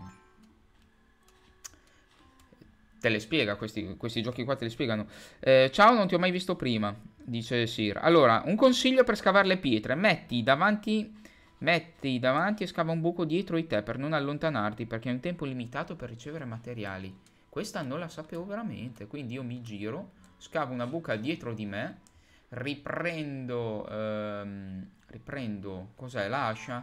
te le spiega, questi, questi, giochi qua te le spiegano. Eh, ciao, non ti ho mai visto prima, dice Sir. Allora, un consiglio per scavare le pietre. Metti davanti Metti davanti e scava un buco dietro di te per non allontanarti perché è un tempo limitato per ricevere materiali. Questa non la sapevo veramente, quindi io mi giro, scavo una buca dietro di me, riprendo... Ehm, riprendo... cos'è? L'ascia?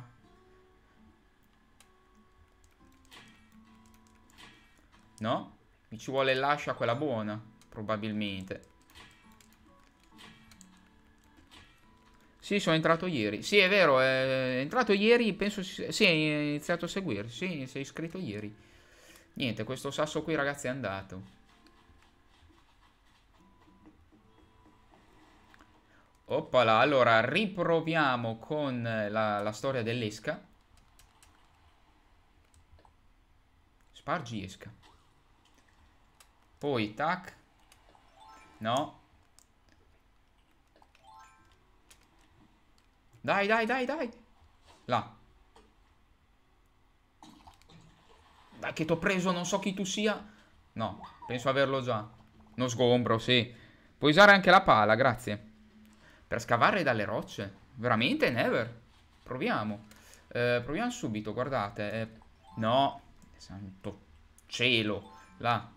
No? Mi ci vuole l'ascia quella buona, probabilmente. Sì, sono entrato ieri. Sì, è vero, è entrato ieri, penso... Sì, hai iniziato a seguirsi, sì, sei iscritto ieri. Niente, questo sasso qui, ragazzi, è andato. Oppala, allora riproviamo con la, la storia dell'esca. Spargi esca. Poi, tac. No. Dai, dai, dai, dai. Là. Dai che t'ho preso, non so chi tu sia. No, penso averlo già. Uno sgombro, sì. Puoi usare anche la pala, grazie. Per scavare dalle rocce? Veramente, Never? Proviamo. Eh, proviamo subito, guardate. Eh, no. Santo cielo. Là.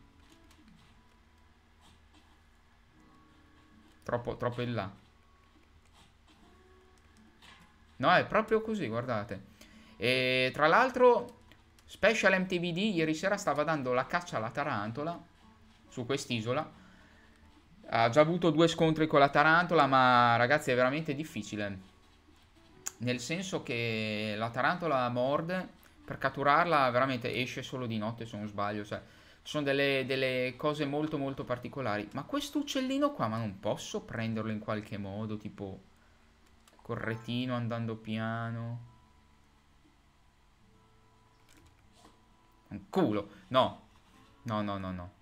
Troppo, troppo in là. No, è proprio così, guardate. E tra l'altro, Special MTVD ieri sera stava dando la caccia alla tarantola su quest'isola. Ha già avuto due scontri con la tarantola, ma ragazzi è veramente difficile. Nel senso che la tarantola morde, per catturarla veramente esce solo di notte se non sbaglio, cioè sono delle, delle, cose molto molto particolari. Ma questo uccellino qua, ma non posso prenderlo in qualche modo, tipo col retino andando piano. Un culo. No. No, no, no, no.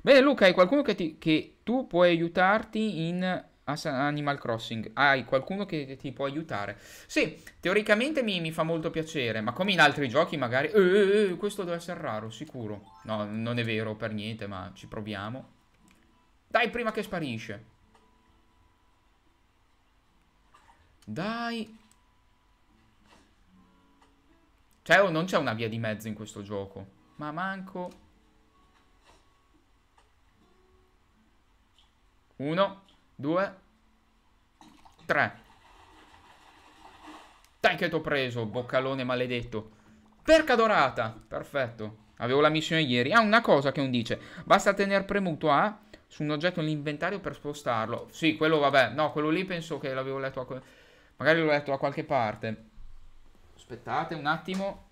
Bene Luca, hai qualcuno che, ti, che tu puoi aiutarti in Animal Crossing? Hai qualcuno che ti può aiutare? Sì, teoricamente mi, mi, fa molto piacere, ma come in altri giochi magari... Eh, eh, eh questo deve essere raro, sicuro. No, non è vero per niente, ma ci proviamo. Dai, prima che sparisce. Dai. Cioè, oh, non c'è una via di mezzo in questo gioco. Ma manco... Uno, due, tre. Dai che t'ho preso, boccalone maledetto. Perca dorata. Perfetto. Avevo la missione ieri. Ah, una cosa che non dice. Basta tenere premuto A su un oggetto nell'inventario per spostarlo. Sì, quello vabbè. No, quello lì penso che l'avevo letto a... Magari l'ho letto da qualche parte. Aspettate un attimo.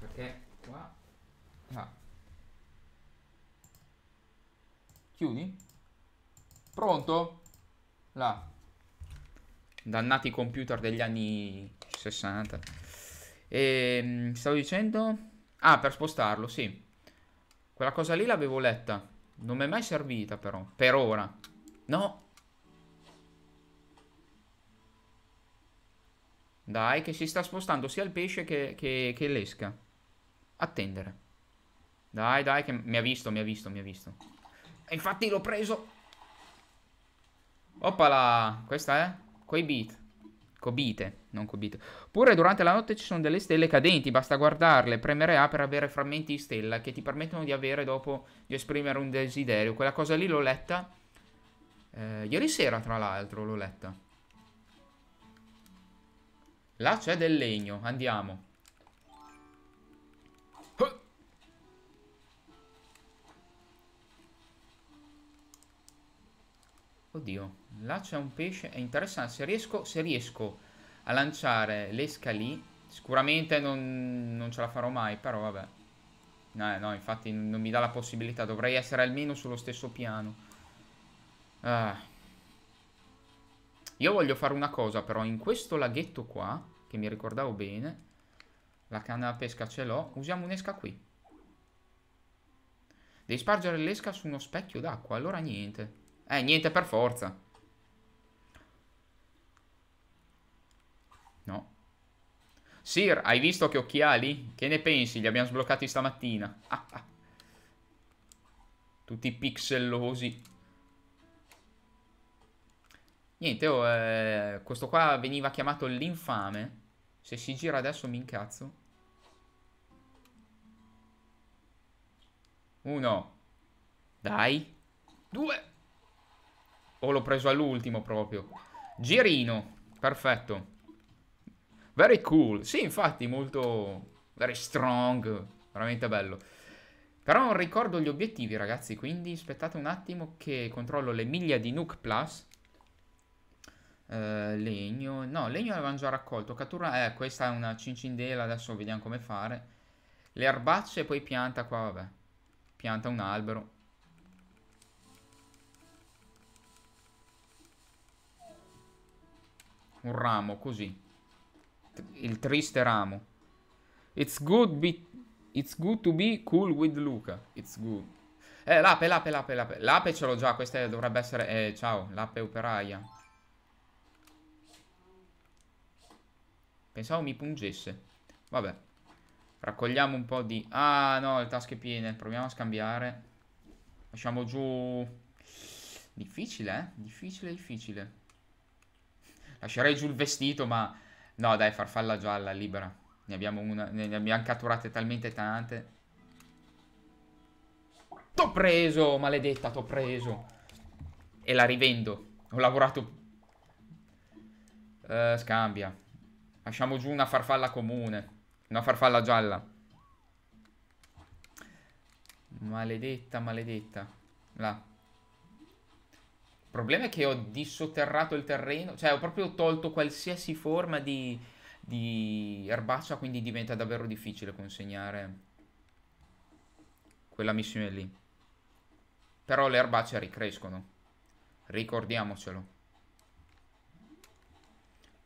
Perché qua... Ah. Chiudi. Pronto? Là. Dannati computer degli anni 60. E, ehm, stavo dicendo... Ah, per spostarlo, sì. Quella cosa lì l'avevo letta. Non mi è mai servita però, per ora. No, Dai, che si sta spostando sia il pesce che, che, che l'esca. Attendere. Dai, dai, che mi ha visto, mi ha visto, mi ha visto. E infatti l'ho preso. Oppala, questa è? Eh? Coi beat. Cobite, non cobite. Pure durante la notte ci sono delle stelle cadenti, basta guardarle, premere A per avere frammenti di stella che ti permettono di avere dopo, di esprimere un desiderio. Quella cosa lì l'ho letta eh, ieri sera, tra l'altro, l'ho letta. Là c'è del legno, andiamo. Oddio, là c'è un pesce, è interessante, se riesco, se riesco a lanciare l'esca lì, sicuramente non, non, ce la farò mai, però vabbè. No, eh, no, infatti non mi dà la possibilità, dovrei essere almeno sullo stesso piano. Ah. Io voglio fare una cosa però, in questo laghetto qua che mi ricordavo bene. La canna da pesca ce l'ho. Usiamo un'esca qui. Devi spargere l'esca su uno specchio d'acqua, allora niente. Eh, niente per forza. No. Sir, hai visto che occhiali? Che ne pensi? Li abbiamo sbloccati stamattina. Ah, ah. Tutti pixellosi. Niente, oh, eh, questo qua veniva chiamato l'infame se si gira adesso mi incazzo. Uno. Dai. Due. Oh, l'ho preso all'ultimo proprio. Girino. Perfetto. Very cool. Sì, infatti, molto... Very strong. Veramente bello. Però non ricordo gli obiettivi, ragazzi, quindi aspettate un attimo che controllo le miglia di Nuke Plus. Uh, legno, no, legno l'avevamo già raccolto. Cattura, eh, questa è una cincindela. Adesso vediamo come fare. Le erbacce, poi pianta qua, vabbè. Pianta un albero. Un ramo, così. Il triste ramo. It's good, be, it's good to be cool with Luca. It's good. Eh, l'ape, l'ape, l'ape, l'ape. L'ape ce l'ho già, questa dovrebbe essere... Eh, ciao, l'ape operaia. Pensavo mi pungesse. Vabbè. Raccogliamo un po' di... Ah, no, le tasche piene. Proviamo a scambiare. Lasciamo giù... Difficile, eh? Difficile, difficile. Lascerei giù il vestito, ma... No, dai, farfalla gialla, libera. Ne abbiamo una... Ne abbiamo catturate talmente tante. T'ho preso, maledetta, t'ho preso. E la rivendo. Ho lavorato... Uh, scambia. Lasciamo giù una farfalla comune. Una farfalla gialla. Maledetta, maledetta. Là. Il problema è che ho dissotterrato il terreno. Cioè, ho proprio tolto qualsiasi forma di, di erbaccia, quindi diventa davvero difficile consegnare quella missione lì. Però le erbacce ricrescono. Ricordiamocelo.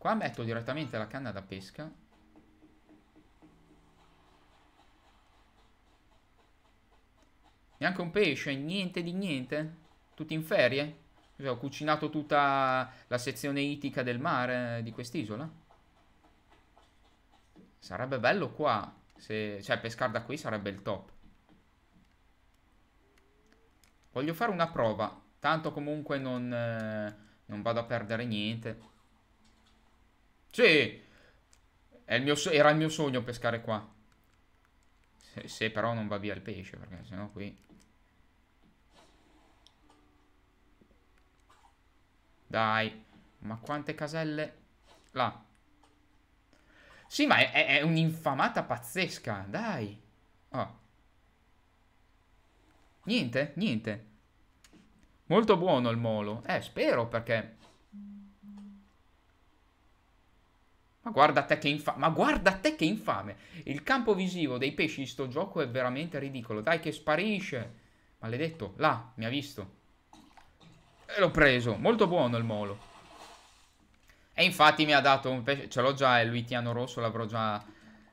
Qua metto direttamente la canna da pesca. Neanche un pesce, niente di niente. Tutti in ferie. Cioè, ho cucinato tutta la sezione itica del mare eh, di quest'isola. Sarebbe bello qua. Se, cioè, pescare da qui sarebbe il top. Voglio fare una prova. Tanto comunque non, eh, non vado a perdere niente. Sì. Il mio, era il mio sogno pescare qua. Se, se, però non va via il pesce, perché sennò qui... Dai. Ma quante caselle... Là. Sì, ma è, è, è un'infamata pazzesca. Dai. Oh. Niente, niente. Molto buono il molo. Eh, spero perché... Ma guarda te che infame, ma guarda te che infame. Il campo visivo dei pesci di sto gioco è veramente ridicolo. Dai che sparisce. Maledetto, là, mi ha visto. E l'ho preso, molto buono il molo. E infatti mi ha dato un pesce, ce l'ho già il Luitiano Rosso, l'avrò già,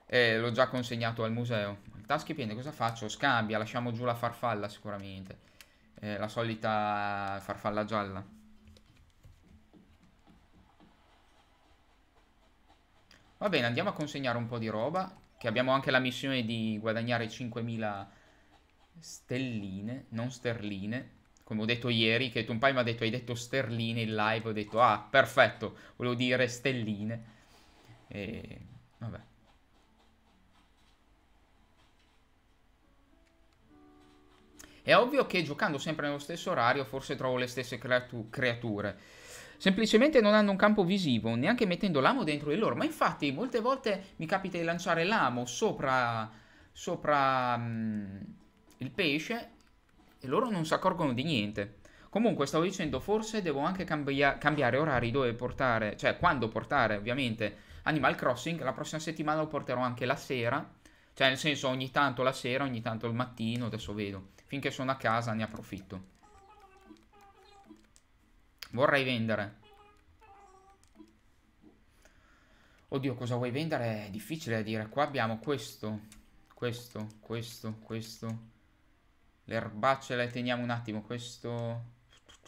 eh, l'ho già consegnato al museo. Il taschi pieno, cosa faccio? Scambia, lasciamo giù la farfalla sicuramente. Eh, la solita farfalla gialla. Va bene, andiamo a consegnare un po' di roba. Che abbiamo anche la missione di guadagnare 5.000 stelline, non sterline. Come ho detto ieri, che Tumpai mi ha detto, hai detto sterline in live. Ho detto, ah, perfetto, volevo dire stelline. E vabbè. È ovvio che giocando sempre nello stesso orario forse trovo le stesse creatu creature semplicemente non hanno un campo visivo, neanche mettendo l'amo dentro di loro, ma infatti molte volte mi capita di lanciare l'amo sopra, sopra mh, mm, il pesce e loro non si accorgono di niente. Comunque stavo dicendo forse devo anche cambia cambiare orari dove portare, cioè quando portare ovviamente Animal Crossing, la prossima settimana lo porterò anche la sera, cioè nel senso ogni tanto la sera, ogni tanto il mattino, adesso vedo, finché sono a casa ne approfitto. Vorrei vendere. Oddio, cosa vuoi vendere? È difficile da dire. Qua abbiamo questo, questo, questo, questo. Le erbacce le teniamo un attimo. Questo...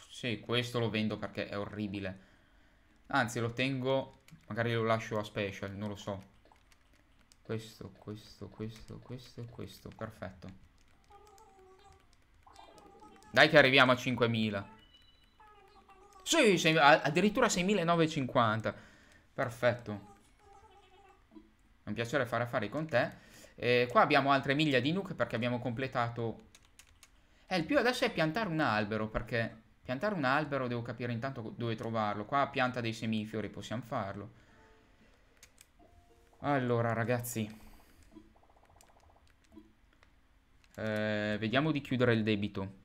Sì, questo lo vendo perché è orribile. Anzi, lo tengo... Magari lo lascio a special, non lo so. Questo, questo, questo, questo e questo. Perfetto. Dai che arriviamo a 5.000. Sì, sei, addirittura 6.950. Perfetto. È un piacere fare affari con te. E qua abbiamo altre miglia di nuke perché abbiamo completato... Eh, il più adesso è piantare un albero perché... Piantare un albero devo capire intanto dove trovarlo. Qua pianta dei semifiori, possiamo farlo. Allora, ragazzi. Eh, vediamo di chiudere il debito.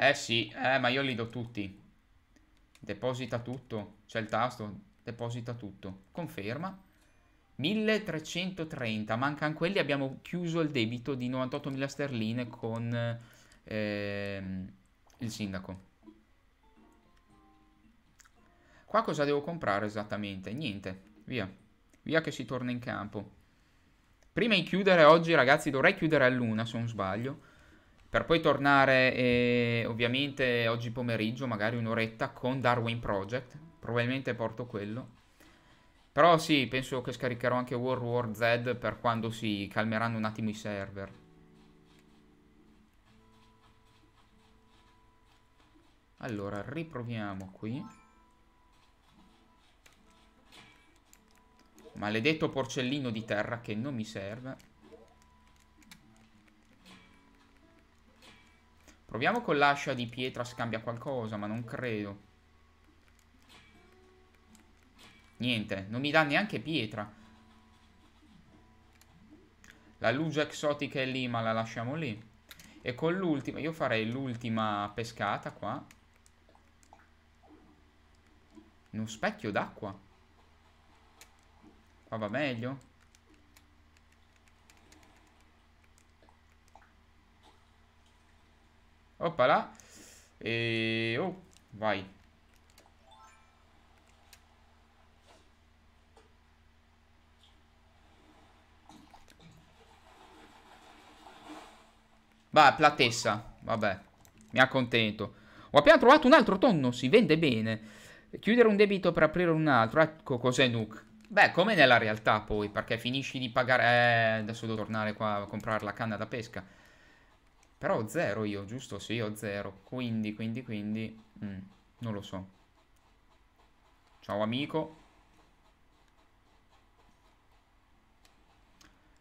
Eh sì, eh, ma io li do tutti. Deposita tutto. C'è il tasto. Deposita tutto. Conferma. 1330. Mancano quelli. Abbiamo chiuso il debito di 98.000 sterline con ehm, il sindaco. Qua cosa devo comprare esattamente? Niente. Via. Via che si torna in campo. Prima di chiudere oggi, ragazzi, dovrei chiudere a luna, se non sbaglio per poi tornare eh, ovviamente oggi pomeriggio, magari un'oretta con Darwin Project, probabilmente porto quello. Però sì, penso che scaricherò anche World War Z per quando si calmeranno un attimo i server. Allora, riproviamo qui. Maledetto porcellino di terra che non mi serve. Proviamo con l'ascia di pietra scambia qualcosa, ma non credo. Niente, non mi dà neanche pietra. La luce exotica è lì, ma la lasciamo lì. E con l'ultima, io farei l'ultima pescata qua. Uno specchio d'acqua. Qua va meglio. Oppala. E... Oh, vai. Va, platessa. Vabbè, mi accontento. Ho appena trovato un altro tonno, si vende bene. Chiudere un debito per aprire un altro. Ecco cos'è Nuke. Beh, come nella realtà poi, perché finisci di pagare... Eh, adesso devo tornare qua a comprare la canna da pesca. Però ho zero io, giusto? Sì, ho zero. Quindi, quindi, quindi... Mm, non lo so. Ciao amico.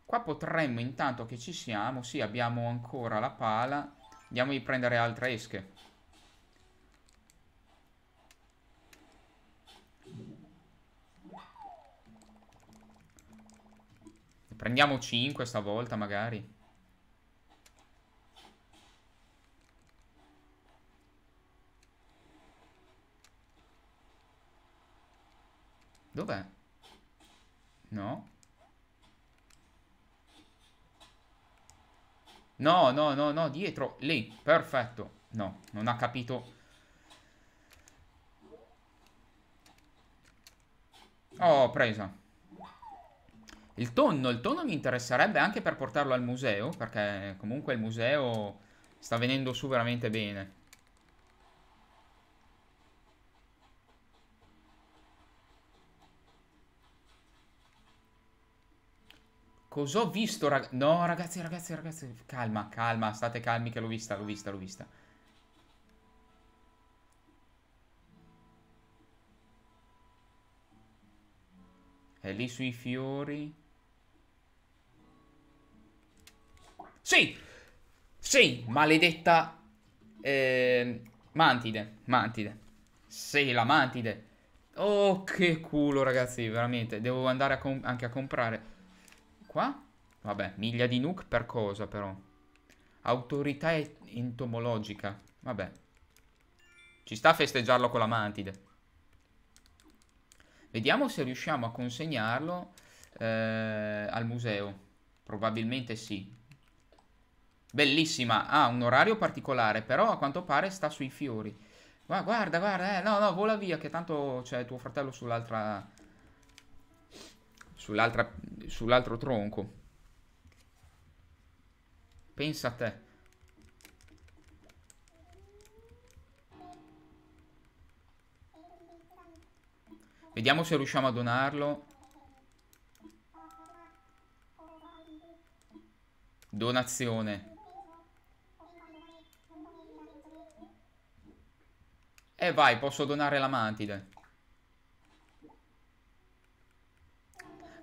Qua potremmo, intanto che ci siamo... Sì, abbiamo ancora la pala. Andiamo a prendere altre esche. Prendiamo 5 stavolta magari. Dov'è? No? No, no, no, no, dietro, lì, perfetto. No, non ha capito. Oh, presa. Il tonno, il tonno mi interesserebbe anche per portarlo al museo, perché comunque il museo sta venendo su veramente bene. Cos'ho visto, rag No, ragazzi, ragazzi, ragazzi. Calma, calma, state calmi che l'ho vista, l'ho vista, l'ho vista. È lì sui fiori. Sì! Sì, maledetta... Eh, mantide, mantide. Sì, la mantide. Oh, che culo, ragazzi, veramente. Devo andare a anche a comprare qua? Vabbè, miglia di nuke per cosa però? Autorità entomologica. Vabbè. Ci sta a festeggiarlo con la mantide. Vediamo se riusciamo a consegnarlo eh, al museo. Probabilmente sì. Bellissima. Ha ah, un orario particolare, però a quanto pare sta sui fiori. Ma guarda, guarda. Eh, no, no, vola via, che tanto c'è tuo fratello sull'altra sull'altro tronco. Pensa a te. Vediamo se riusciamo a donarlo. Donazione. E eh, vai, posso donare la mantide.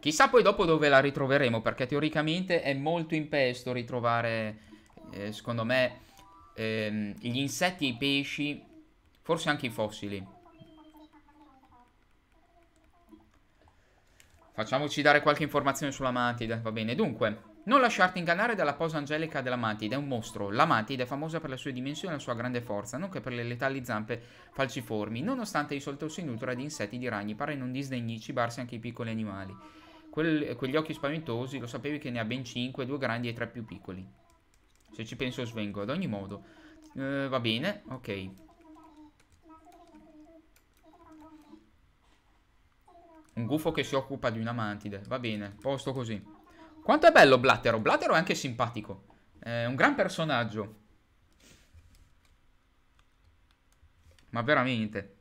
Chissà poi dopo dove la ritroveremo, perché teoricamente è molto impesto ritrovare, eh, secondo me, ehm, gli insetti e i pesci, forse anche i fossili. Facciamoci dare qualche informazione sulla Mantide, va bene. Dunque, non lasciarti ingannare dalla posa angelica della Mantide, è un mostro. La Mantide è famosa per le sue dimensioni e la sua grande forza, nonché per le letali zampe falciformi. Nonostante di solito si nutra di insetti e di ragni, pare non disdegni cibarsi anche i piccoli animali. Quel, quegli occhi spaventosi, lo sapevi che ne ha ben 5, due grandi e tre più piccoli. Se ci penso svengo, ad ogni modo. Eh, va bene, ok. Un gufo che si occupa di una mantide. Va bene, posto così. Quanto è bello Blattero. Blattero è anche simpatico. È un gran personaggio. Ma veramente.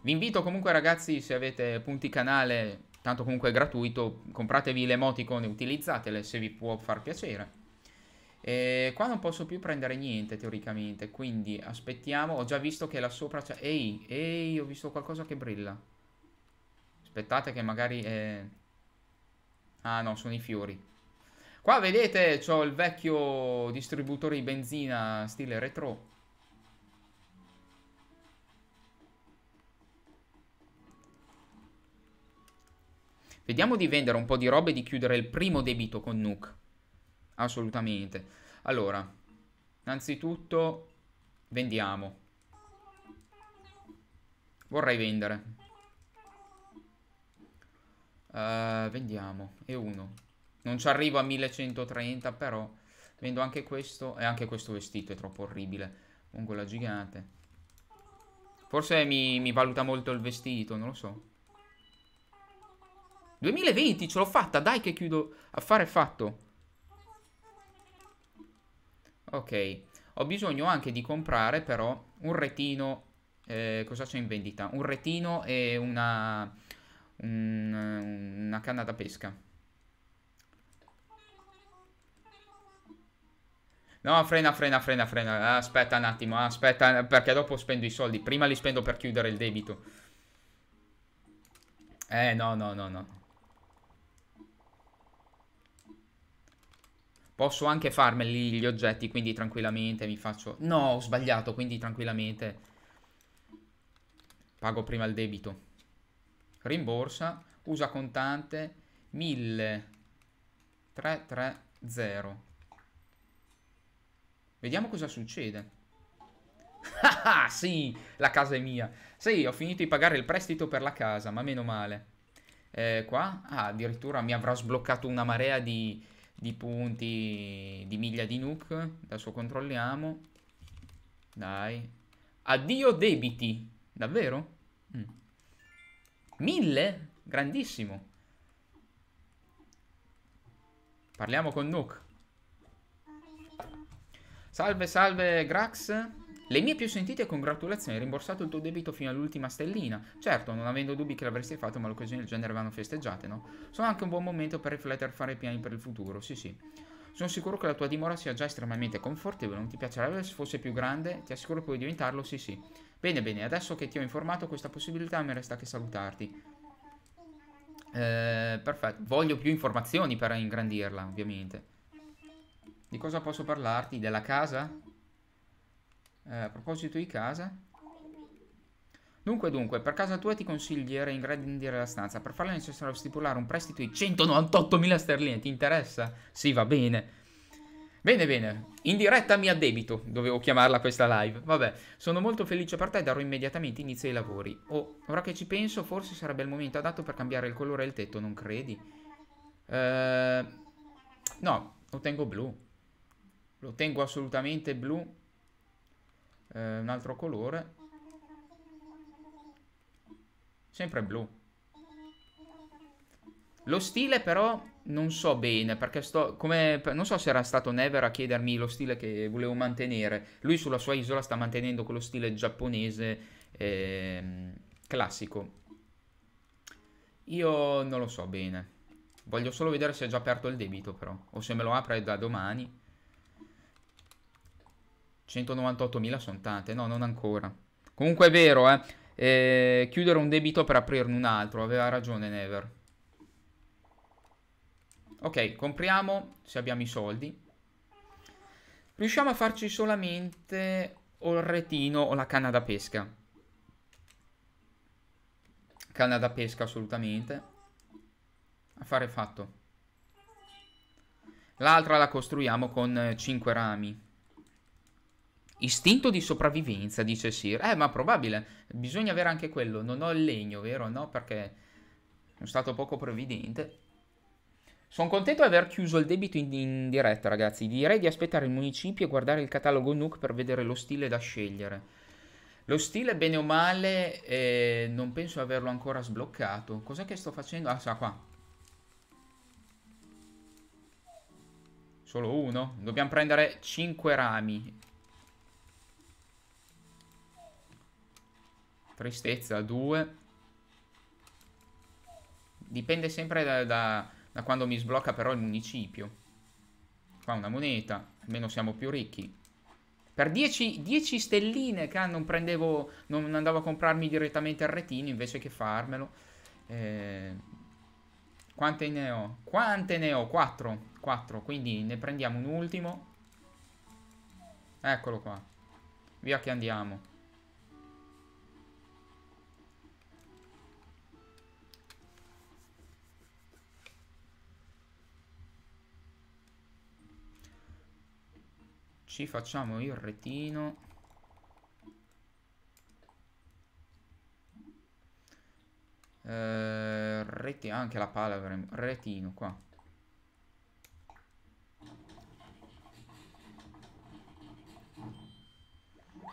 Vi invito comunque ragazzi, se avete punti canale, tanto comunque è gratuito, compratevi le emoticon e utilizzatele se vi può far piacere. E qua non posso più prendere niente teoricamente, quindi aspettiamo, ho già visto che là sopra c'è... Ehi, ehi, ho visto qualcosa che brilla. Aspettate che magari... È... Ah no, sono i fiori. Qua vedete, ho il vecchio distributore di benzina stile retro Vediamo di vendere un po' di roba e di chiudere il primo debito con Nuke. Assolutamente. Allora, innanzitutto vendiamo. Vorrei vendere. Uh, vendiamo. E uno. Non ci arrivo a 1130 però. Vendo anche questo. E anche questo vestito è troppo orribile. Mongola gigante. Forse mi, mi valuta molto il vestito, non lo so. 2020 ce l'ho fatta, dai che chiudo. Affare fatto. Ok. Ho bisogno anche di comprare però un retino. Eh, cosa c'è in vendita? Un retino e una, un, una canna da pesca. No, frena, frena, frena, frena. Aspetta un attimo, aspetta, perché dopo spendo i soldi. Prima li spendo per chiudere il debito. Eh, no, no, no, no. Posso anche farmeli gli oggetti, quindi tranquillamente mi faccio... No, ho sbagliato, quindi tranquillamente pago prima il debito. Rimborsa, usa contante, 1330. Vediamo cosa succede. Ah sì, la casa è mia. Sì, ho finito di pagare il prestito per la casa, ma meno male. Eh, qua, ah, addirittura mi avrà sbloccato una marea di di punti di miglia di nuke. Adesso controlliamo. Dai. Addio debiti. Davvero? Mm. Mille? Grandissimo. Parliamo con Nuke. Salve, salve Grax. Le mie più sentite congratulazioni, rimborsato il tuo debito fino all'ultima stellina. Certo, non avendo dubbi che l'avresti fatto, ma l'occasione del genere vanno festeggiate, no? Sono anche un buon momento per riflettere e fare piani per il futuro, sì sì. Sono sicuro che la tua dimora sia già estremamente confortevole, non ti piacerebbe se fosse più grande? Ti assicuro che puoi diventarlo, sì sì. Bene bene, adesso che ti ho informato questa possibilità mi resta che salutarti. Eh, perfetto, voglio più informazioni per ingrandirla, ovviamente. Di cosa posso parlarti? Della casa? Eh, a proposito di casa... Dunque, dunque, per casa tua ti consiglierei in ingrandire la stanza. Per farla è necessario stipulare un prestito di 198.000 sterline. Ti interessa? Sì, va bene. Bene, bene. In diretta mi addebito. Dovevo chiamarla questa live. Vabbè, sono molto felice per te e darò immediatamente inizio ai lavori. Oh, ora che ci penso, forse sarebbe il momento adatto per cambiare il colore del tetto, non credi? Eh... No, lo tengo blu. Lo tengo assolutamente blu eh, un altro colore sempre blu lo stile però non so bene perché sto come non so se era stato Never a chiedermi lo stile che volevo mantenere lui sulla sua isola sta mantenendo quello stile giapponese eh, classico io non lo so bene voglio solo vedere se ha già aperto il debito però o se me lo apre da domani 198.000 sono tante, no, non ancora. Comunque è vero, eh. eh chiudere un debito per aprirne un altro, aveva ragione Never. Ok, compriamo se abbiamo i soldi. Riusciamo a farci solamente o il retino o la canna da pesca. Canna da pesca assolutamente. Affare fatto. L'altra la costruiamo con 5 rami. Istinto di sopravvivenza, dice Sir. Eh, ma probabile. Bisogna avere anche quello. Non ho il legno, vero? No, perché sono stato poco previdente. Sono contento di aver chiuso il debito in, in, diretta, ragazzi. Direi di aspettare il municipio e guardare il catalogo Nuke per vedere lo stile da scegliere. Lo stile, bene o male, eh, non penso averlo ancora sbloccato. Cos'è che sto facendo? Ah, sa qua. Solo uno. Dobbiamo prendere 5 rami. Tristezza 2. Dipende sempre da, da, da, quando mi sblocca però il municipio. Qua una moneta, almeno siamo più ricchi. Per 10, stelline che non prendevo, non andavo a comprarmi direttamente il retino invece che farmelo. Eh, quante ne ho? Quante ne ho? 4. 4, quindi ne prendiamo un ultimo. Eccolo qua. Via che andiamo. Ci facciamo il retino. Eh, reti anche la pala avremo. Retino qua.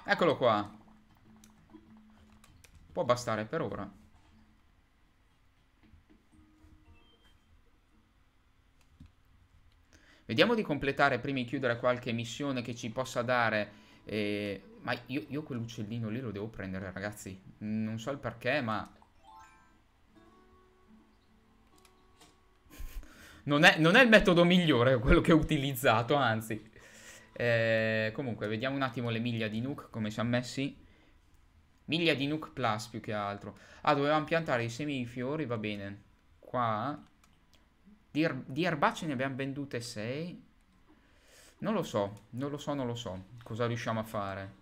Eccolo qua. Può bastare per ora. Vediamo di completare prima di chiudere qualche missione che ci possa dare... Eh, ma io, io quell'uccellino lì lo devo prendere, ragazzi. Non so il perché, ma... non, è, non è, il metodo migliore quello che ho utilizzato, anzi. Eh, comunque, vediamo un attimo le miglia di Nuke, come siamo messi. Miglia di Nuke Plus più che altro. Ah, dovevamo piantare i semi di fiori, va bene. Qua di, er- di erbacce ne abbiamo vendute 6. Non lo so, non lo so, non lo so cosa riusciamo a fare.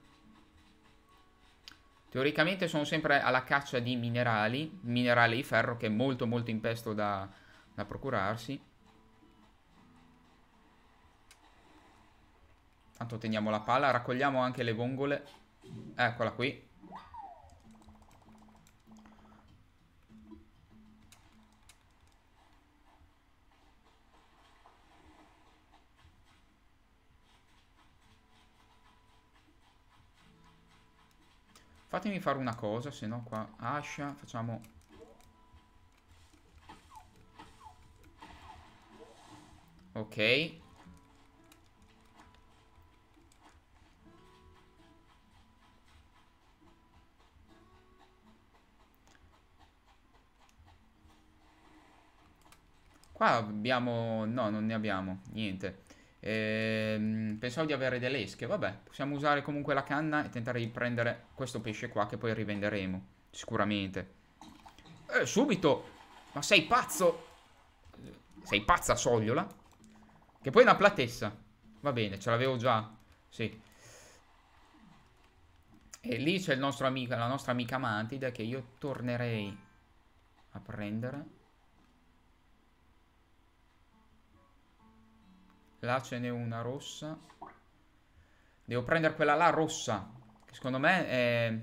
Teoricamente sono sempre alla caccia di minerali, Minerali di ferro che è molto molto impesto da, da procurarsi. Tanto teniamo la pala, raccogliamo anche le vongole. Eccola qui. Fatemi fare una cosa, se no qua ascia, facciamo... Ok. Qua abbiamo... no, non ne abbiamo, niente. Ehm, pensavo di avere delle esche, vabbè, possiamo usare comunque la canna e tentare di prendere questo pesce qua che poi rivenderemo, sicuramente. Eh, subito! Ma sei pazzo! Sei pazza, Sogliola? Che poi è una platessa. Va bene, ce l'avevo già. Sì. E lì c'è la nostra amica Mantide che io tornerei a prendere. Là ce n'è una rossa. Devo prendere quella là rossa. Che secondo me è...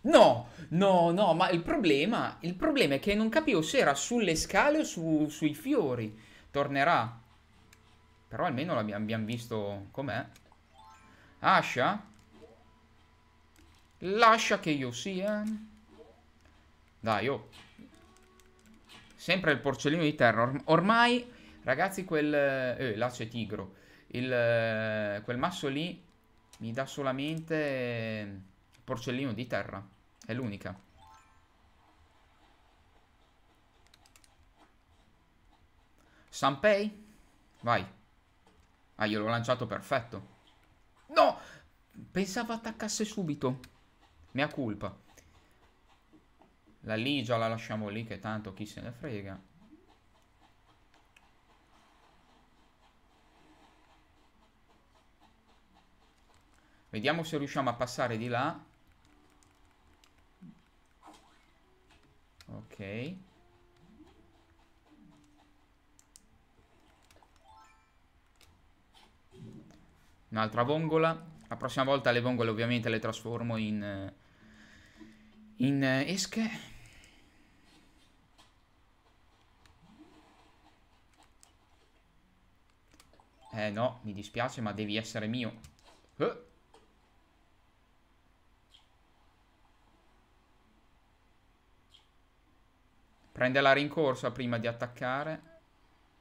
No, no, no, ma il problema, il problema è che non capivo se era sulle scale o su, sui fiori. Tornerà. Però almeno l'abbiamo visto com'è. Asha? Lascia che io sia. Dai, oh. Sempre il porcellino di terra. ormai, ragazzi, quel... Eh, là c'è tigro. Il, eh, quel masso lì mi dà solamente porcellino di terra. È l'unica. Sanpei? Vai. Ah, io l'ho lanciato perfetto. No! Pensavo attaccasse subito. Mea culpa. La Ligia la lasciamo lì che tanto chi se ne frega. Vediamo se riusciamo a passare di là. Ok. Un'altra vongola. La prossima volta le vongole ovviamente le trasformo in... Eh, in eh, esche eh no mi dispiace ma devi essere mio eh. prende la rincorsa prima di attaccare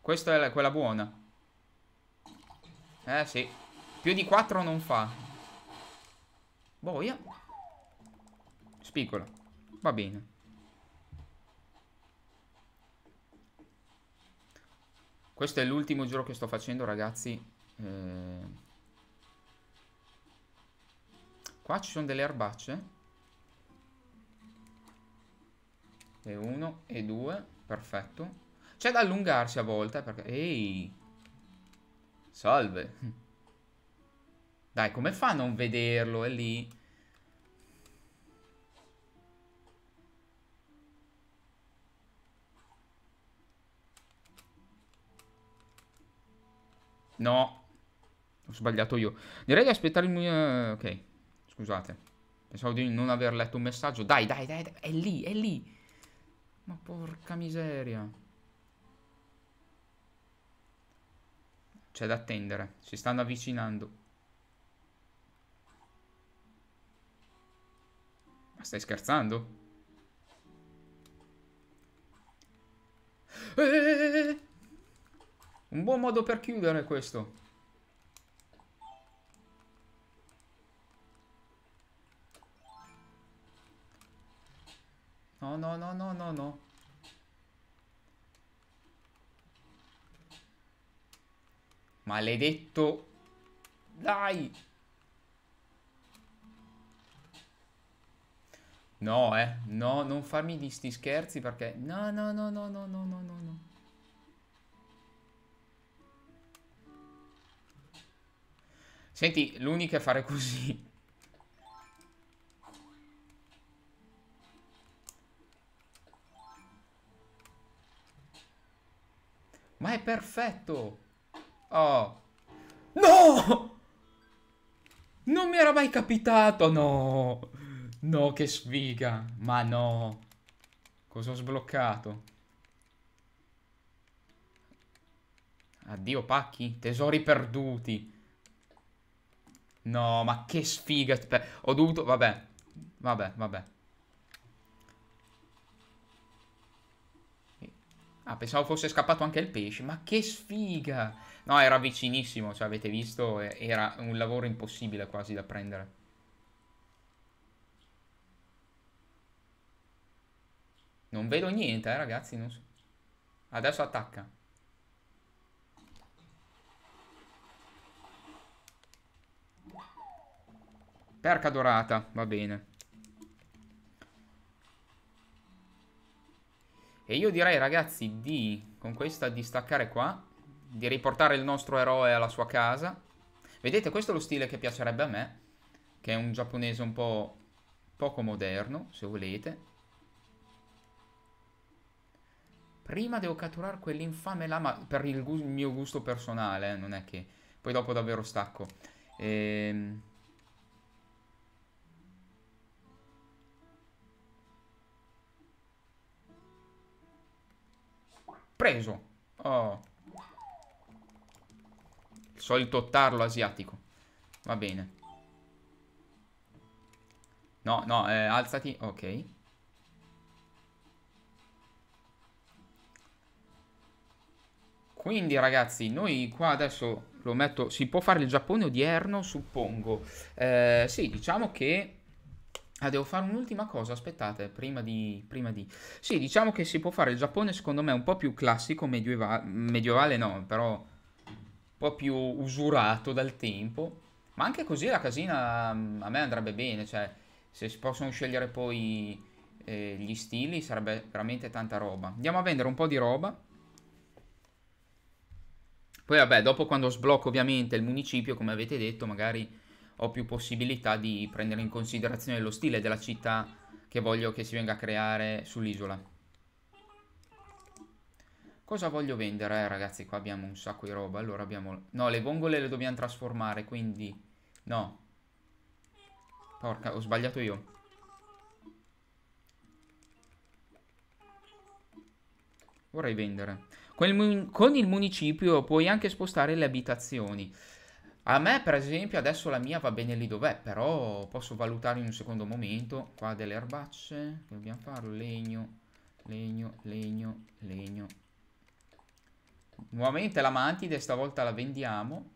questa è la, quella buona eh sì più di 4 non fa boia Spigola. Va bene. Questo è l'ultimo giro che sto facendo, ragazzi. Eh... Qua ci sono delle erbacce. E uno, e due. Perfetto. C'è da allungarsi a volte, perché... Ehi! Salve! Dai, come fa a non vederlo? È lì. No. Ho sbagliato io. Direi di aspettare il... Mio... Eh, ok, scusate. Pensavo di non aver letto un messaggio. Dai, dai, dai, dai. È lì, è lì. Ma porca miseria. C'è da attendere. Si stanno avvicinando. Ma stai scherzando? Eeeh! Eh, eh, un buon modo per chiudere questo. No, no, no, no, no, no. Maledetto. Dai. No, eh. No, non farmi di sti scherzi perché... No, no, no, no, no, no, no, no. Senti, l'unica è fare così. Ma è perfetto! Oh! No! Non mi era mai capitato, no! No, che sfiga! Ma no! Cosa ho sbloccato? Addio pacchi, tesori perduti. No, ma che sfiga. Ho dovuto... Vabbè. Vabbè, vabbè. Ah, pensavo fosse scappato anche il pesce. Ma che sfiga. No, era vicinissimo. Cioè, avete visto? Era un lavoro impossibile quasi da prendere. Non vedo niente, eh, ragazzi. Non so. Adesso attacca. Perca dorata, va bene. E io direi, ragazzi, di, con questa, di staccare qua. Di riportare il nostro eroe alla sua casa. Vedete, questo è lo stile che piacerebbe a me. Che è un giapponese un po' poco moderno, se volete. Prima devo catturare quell'infame lama per il, gu mio gusto personale, eh, non è che... Poi dopo davvero stacco. Ehm... Preso. Oh. Il solito tarlo asiatico. Va bene. No, no, eh, alzati. Ok. Quindi ragazzi, noi qua adesso lo metto... Si può fare il Giappone odierno, suppongo. Eh, sì, diciamo che Ah, devo fare un'ultima cosa, aspettate, prima di, prima di, Sì, diciamo che si può fare il Giappone, secondo me, un po' più classico, medievale, medievale no, però un po' più usurato dal tempo. Ma anche così la casina mm, a me andrebbe bene, cioè, se si possono scegliere poi eh, gli stili sarebbe veramente tanta roba. Andiamo a vendere un po' di roba. Poi vabbè, dopo quando sblocco ovviamente il municipio, come avete detto, magari ho più possibilità di prendere in considerazione lo stile della città che voglio che si venga a creare sull'isola. Cosa voglio vendere? Eh, ragazzi, qua abbiamo un sacco di roba. Allora abbiamo... No, le vongole le dobbiamo trasformare, quindi... No. Porca, ho sbagliato io. Vorrei vendere. Con il, con il municipio puoi anche spostare le abitazioni. A me, per esempio, adesso la mia va bene lì dov'è, però posso valutare in un secondo momento. Qua delle erbacce, che dobbiamo fare? Legno, legno, legno, legno. Nuovamente la mantide, stavolta la vendiamo.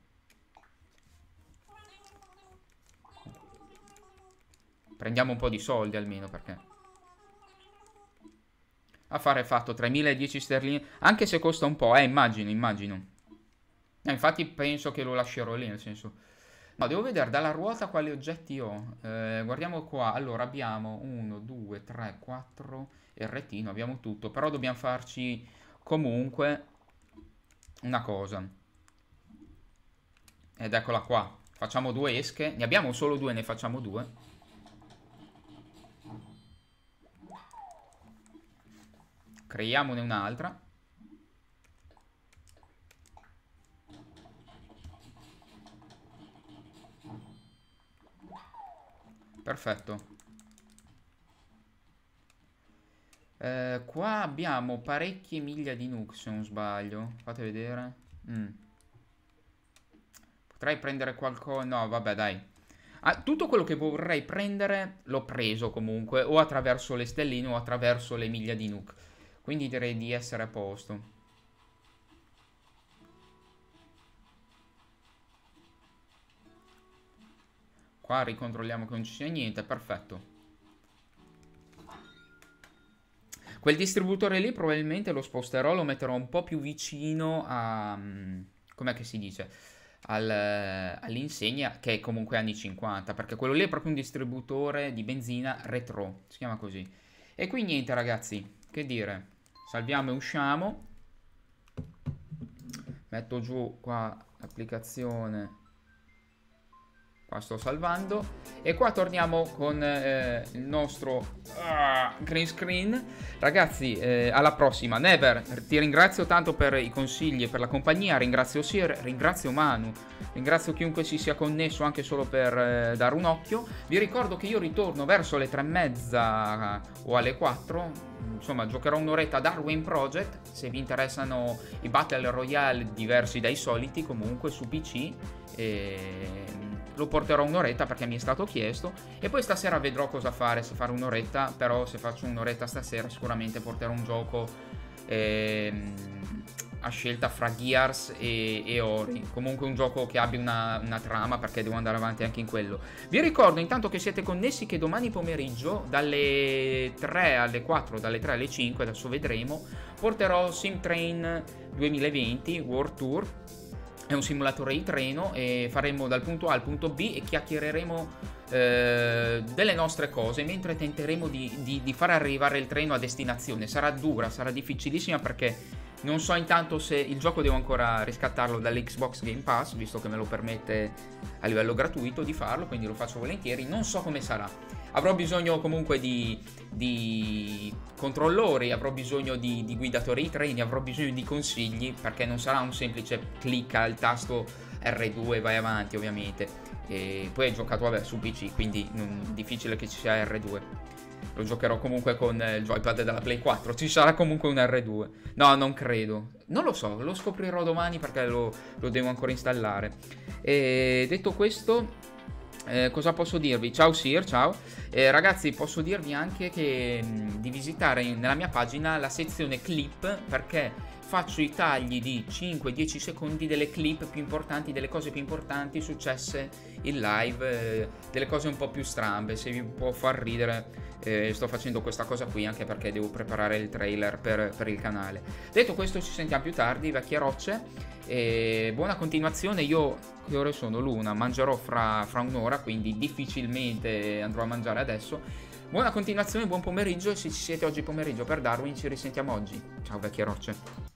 Prendiamo un po' di soldi almeno, perché... A fare fatto 3010 sterline, anche se costa un po', eh, immagino, immagino. Eh, infatti penso che lo lascerò lì, nel senso... No, devo vedere dalla ruota quali oggetti ho. Eh, guardiamo qua. Allora, abbiamo 1, 2, 3, 4... Il retino, abbiamo tutto. Però dobbiamo farci comunque una cosa. Ed eccola qua. Facciamo due esche. Ne abbiamo solo due, ne facciamo due. Creiamone un'altra. Perfetto. Eh, qua abbiamo parecchie miglia di Nuke, se non sbaglio. Fate vedere. Mm. Potrei prendere qualcosa... No, vabbè, dai. Ah, tutto quello che vorrei prendere l'ho preso comunque, o attraverso le stelline o attraverso le miglia di Nuke. Quindi direi di essere a posto. Qua ricontrolliamo che non ci sia niente, perfetto. Quel distributore lì probabilmente lo sposterò, lo metterò un po' più vicino a... Mm, com'è che si dice? Al, all'insegna che è comunque anni 50, perché quello lì è proprio un distributore di benzina retro, si chiama così. E qui niente ragazzi, che dire, salviamo e usciamo. Metto giù qua l'applicazione qua sto salvando e qua torniamo con eh, il nostro ah, green screen ragazzi eh, alla prossima Never ti ringrazio tanto per i consigli e per la compagnia ringrazio Sir ringrazio Manu ringrazio chiunque si sia connesso anche solo per eh, dare un occhio vi ricordo che io ritorno verso le tre e mezza eh, o alle quattro insomma giocherò un'oretta a Darwin Project se vi interessano i Battle Royale diversi dai soliti comunque su PC e eh, lo porterò un'oretta perché mi è stato chiesto e poi stasera vedrò cosa fare, se fare un'oretta, però se faccio un'oretta stasera sicuramente porterò un gioco ehm, a scelta fra Gears e, e, Ori, comunque un gioco che abbia una, una, trama perché devo andare avanti anche in quello. Vi ricordo intanto che siete connessi che domani pomeriggio dalle 3 alle 4, dalle 3 alle 5, adesso vedremo, porterò Sim Train 2020 World Tour è un simulatore di treno e faremo dal punto A al punto B e chiacchiereremo eh, delle nostre cose mentre tenteremo di, di, di, far arrivare il treno a destinazione. Sarà dura, sarà difficilissima perché non so intanto se il gioco devo ancora riscattarlo dall'Xbox Game Pass, visto che me lo permette a livello gratuito di farlo, quindi lo faccio volentieri. Non so come sarà. Avrò bisogno comunque di, di controllori, avrò bisogno di, di guidatori di treni, avrò bisogno di consigli perché non sarà un semplice clicca al tasto R2 e vai avanti ovviamente. E poi è giocato vabbè, su PC, quindi non, difficile che ci sia R2. Lo giocherò comunque con eh, il joypad della Play 4. Ci sarà comunque un R2. No, non credo. Non lo so, lo scoprirò domani perché lo, lo devo ancora installare. E detto questo, eh, cosa posso dirvi? Ciao Sir, ciao. Eh, ragazzi, posso dirvi anche che, mm, di visitare nella mia pagina la sezione clip perché faccio i tagli di 5-10 secondi delle clip più importanti, delle cose più importanti successe in live, eh, delle cose un po' più strambe, se vi può far ridere eh, sto facendo questa cosa qui anche perché devo preparare il trailer per, per il canale. Detto questo ci sentiamo più tardi, vecchie rocce. E buona continuazione, io che ore sono? L'una, mangerò fra, fra un'ora, quindi difficilmente andrò a mangiare adesso. Buona continuazione, buon pomeriggio e se ci siete oggi pomeriggio per Darwin ci risentiamo oggi. Ciao vecchie rocce.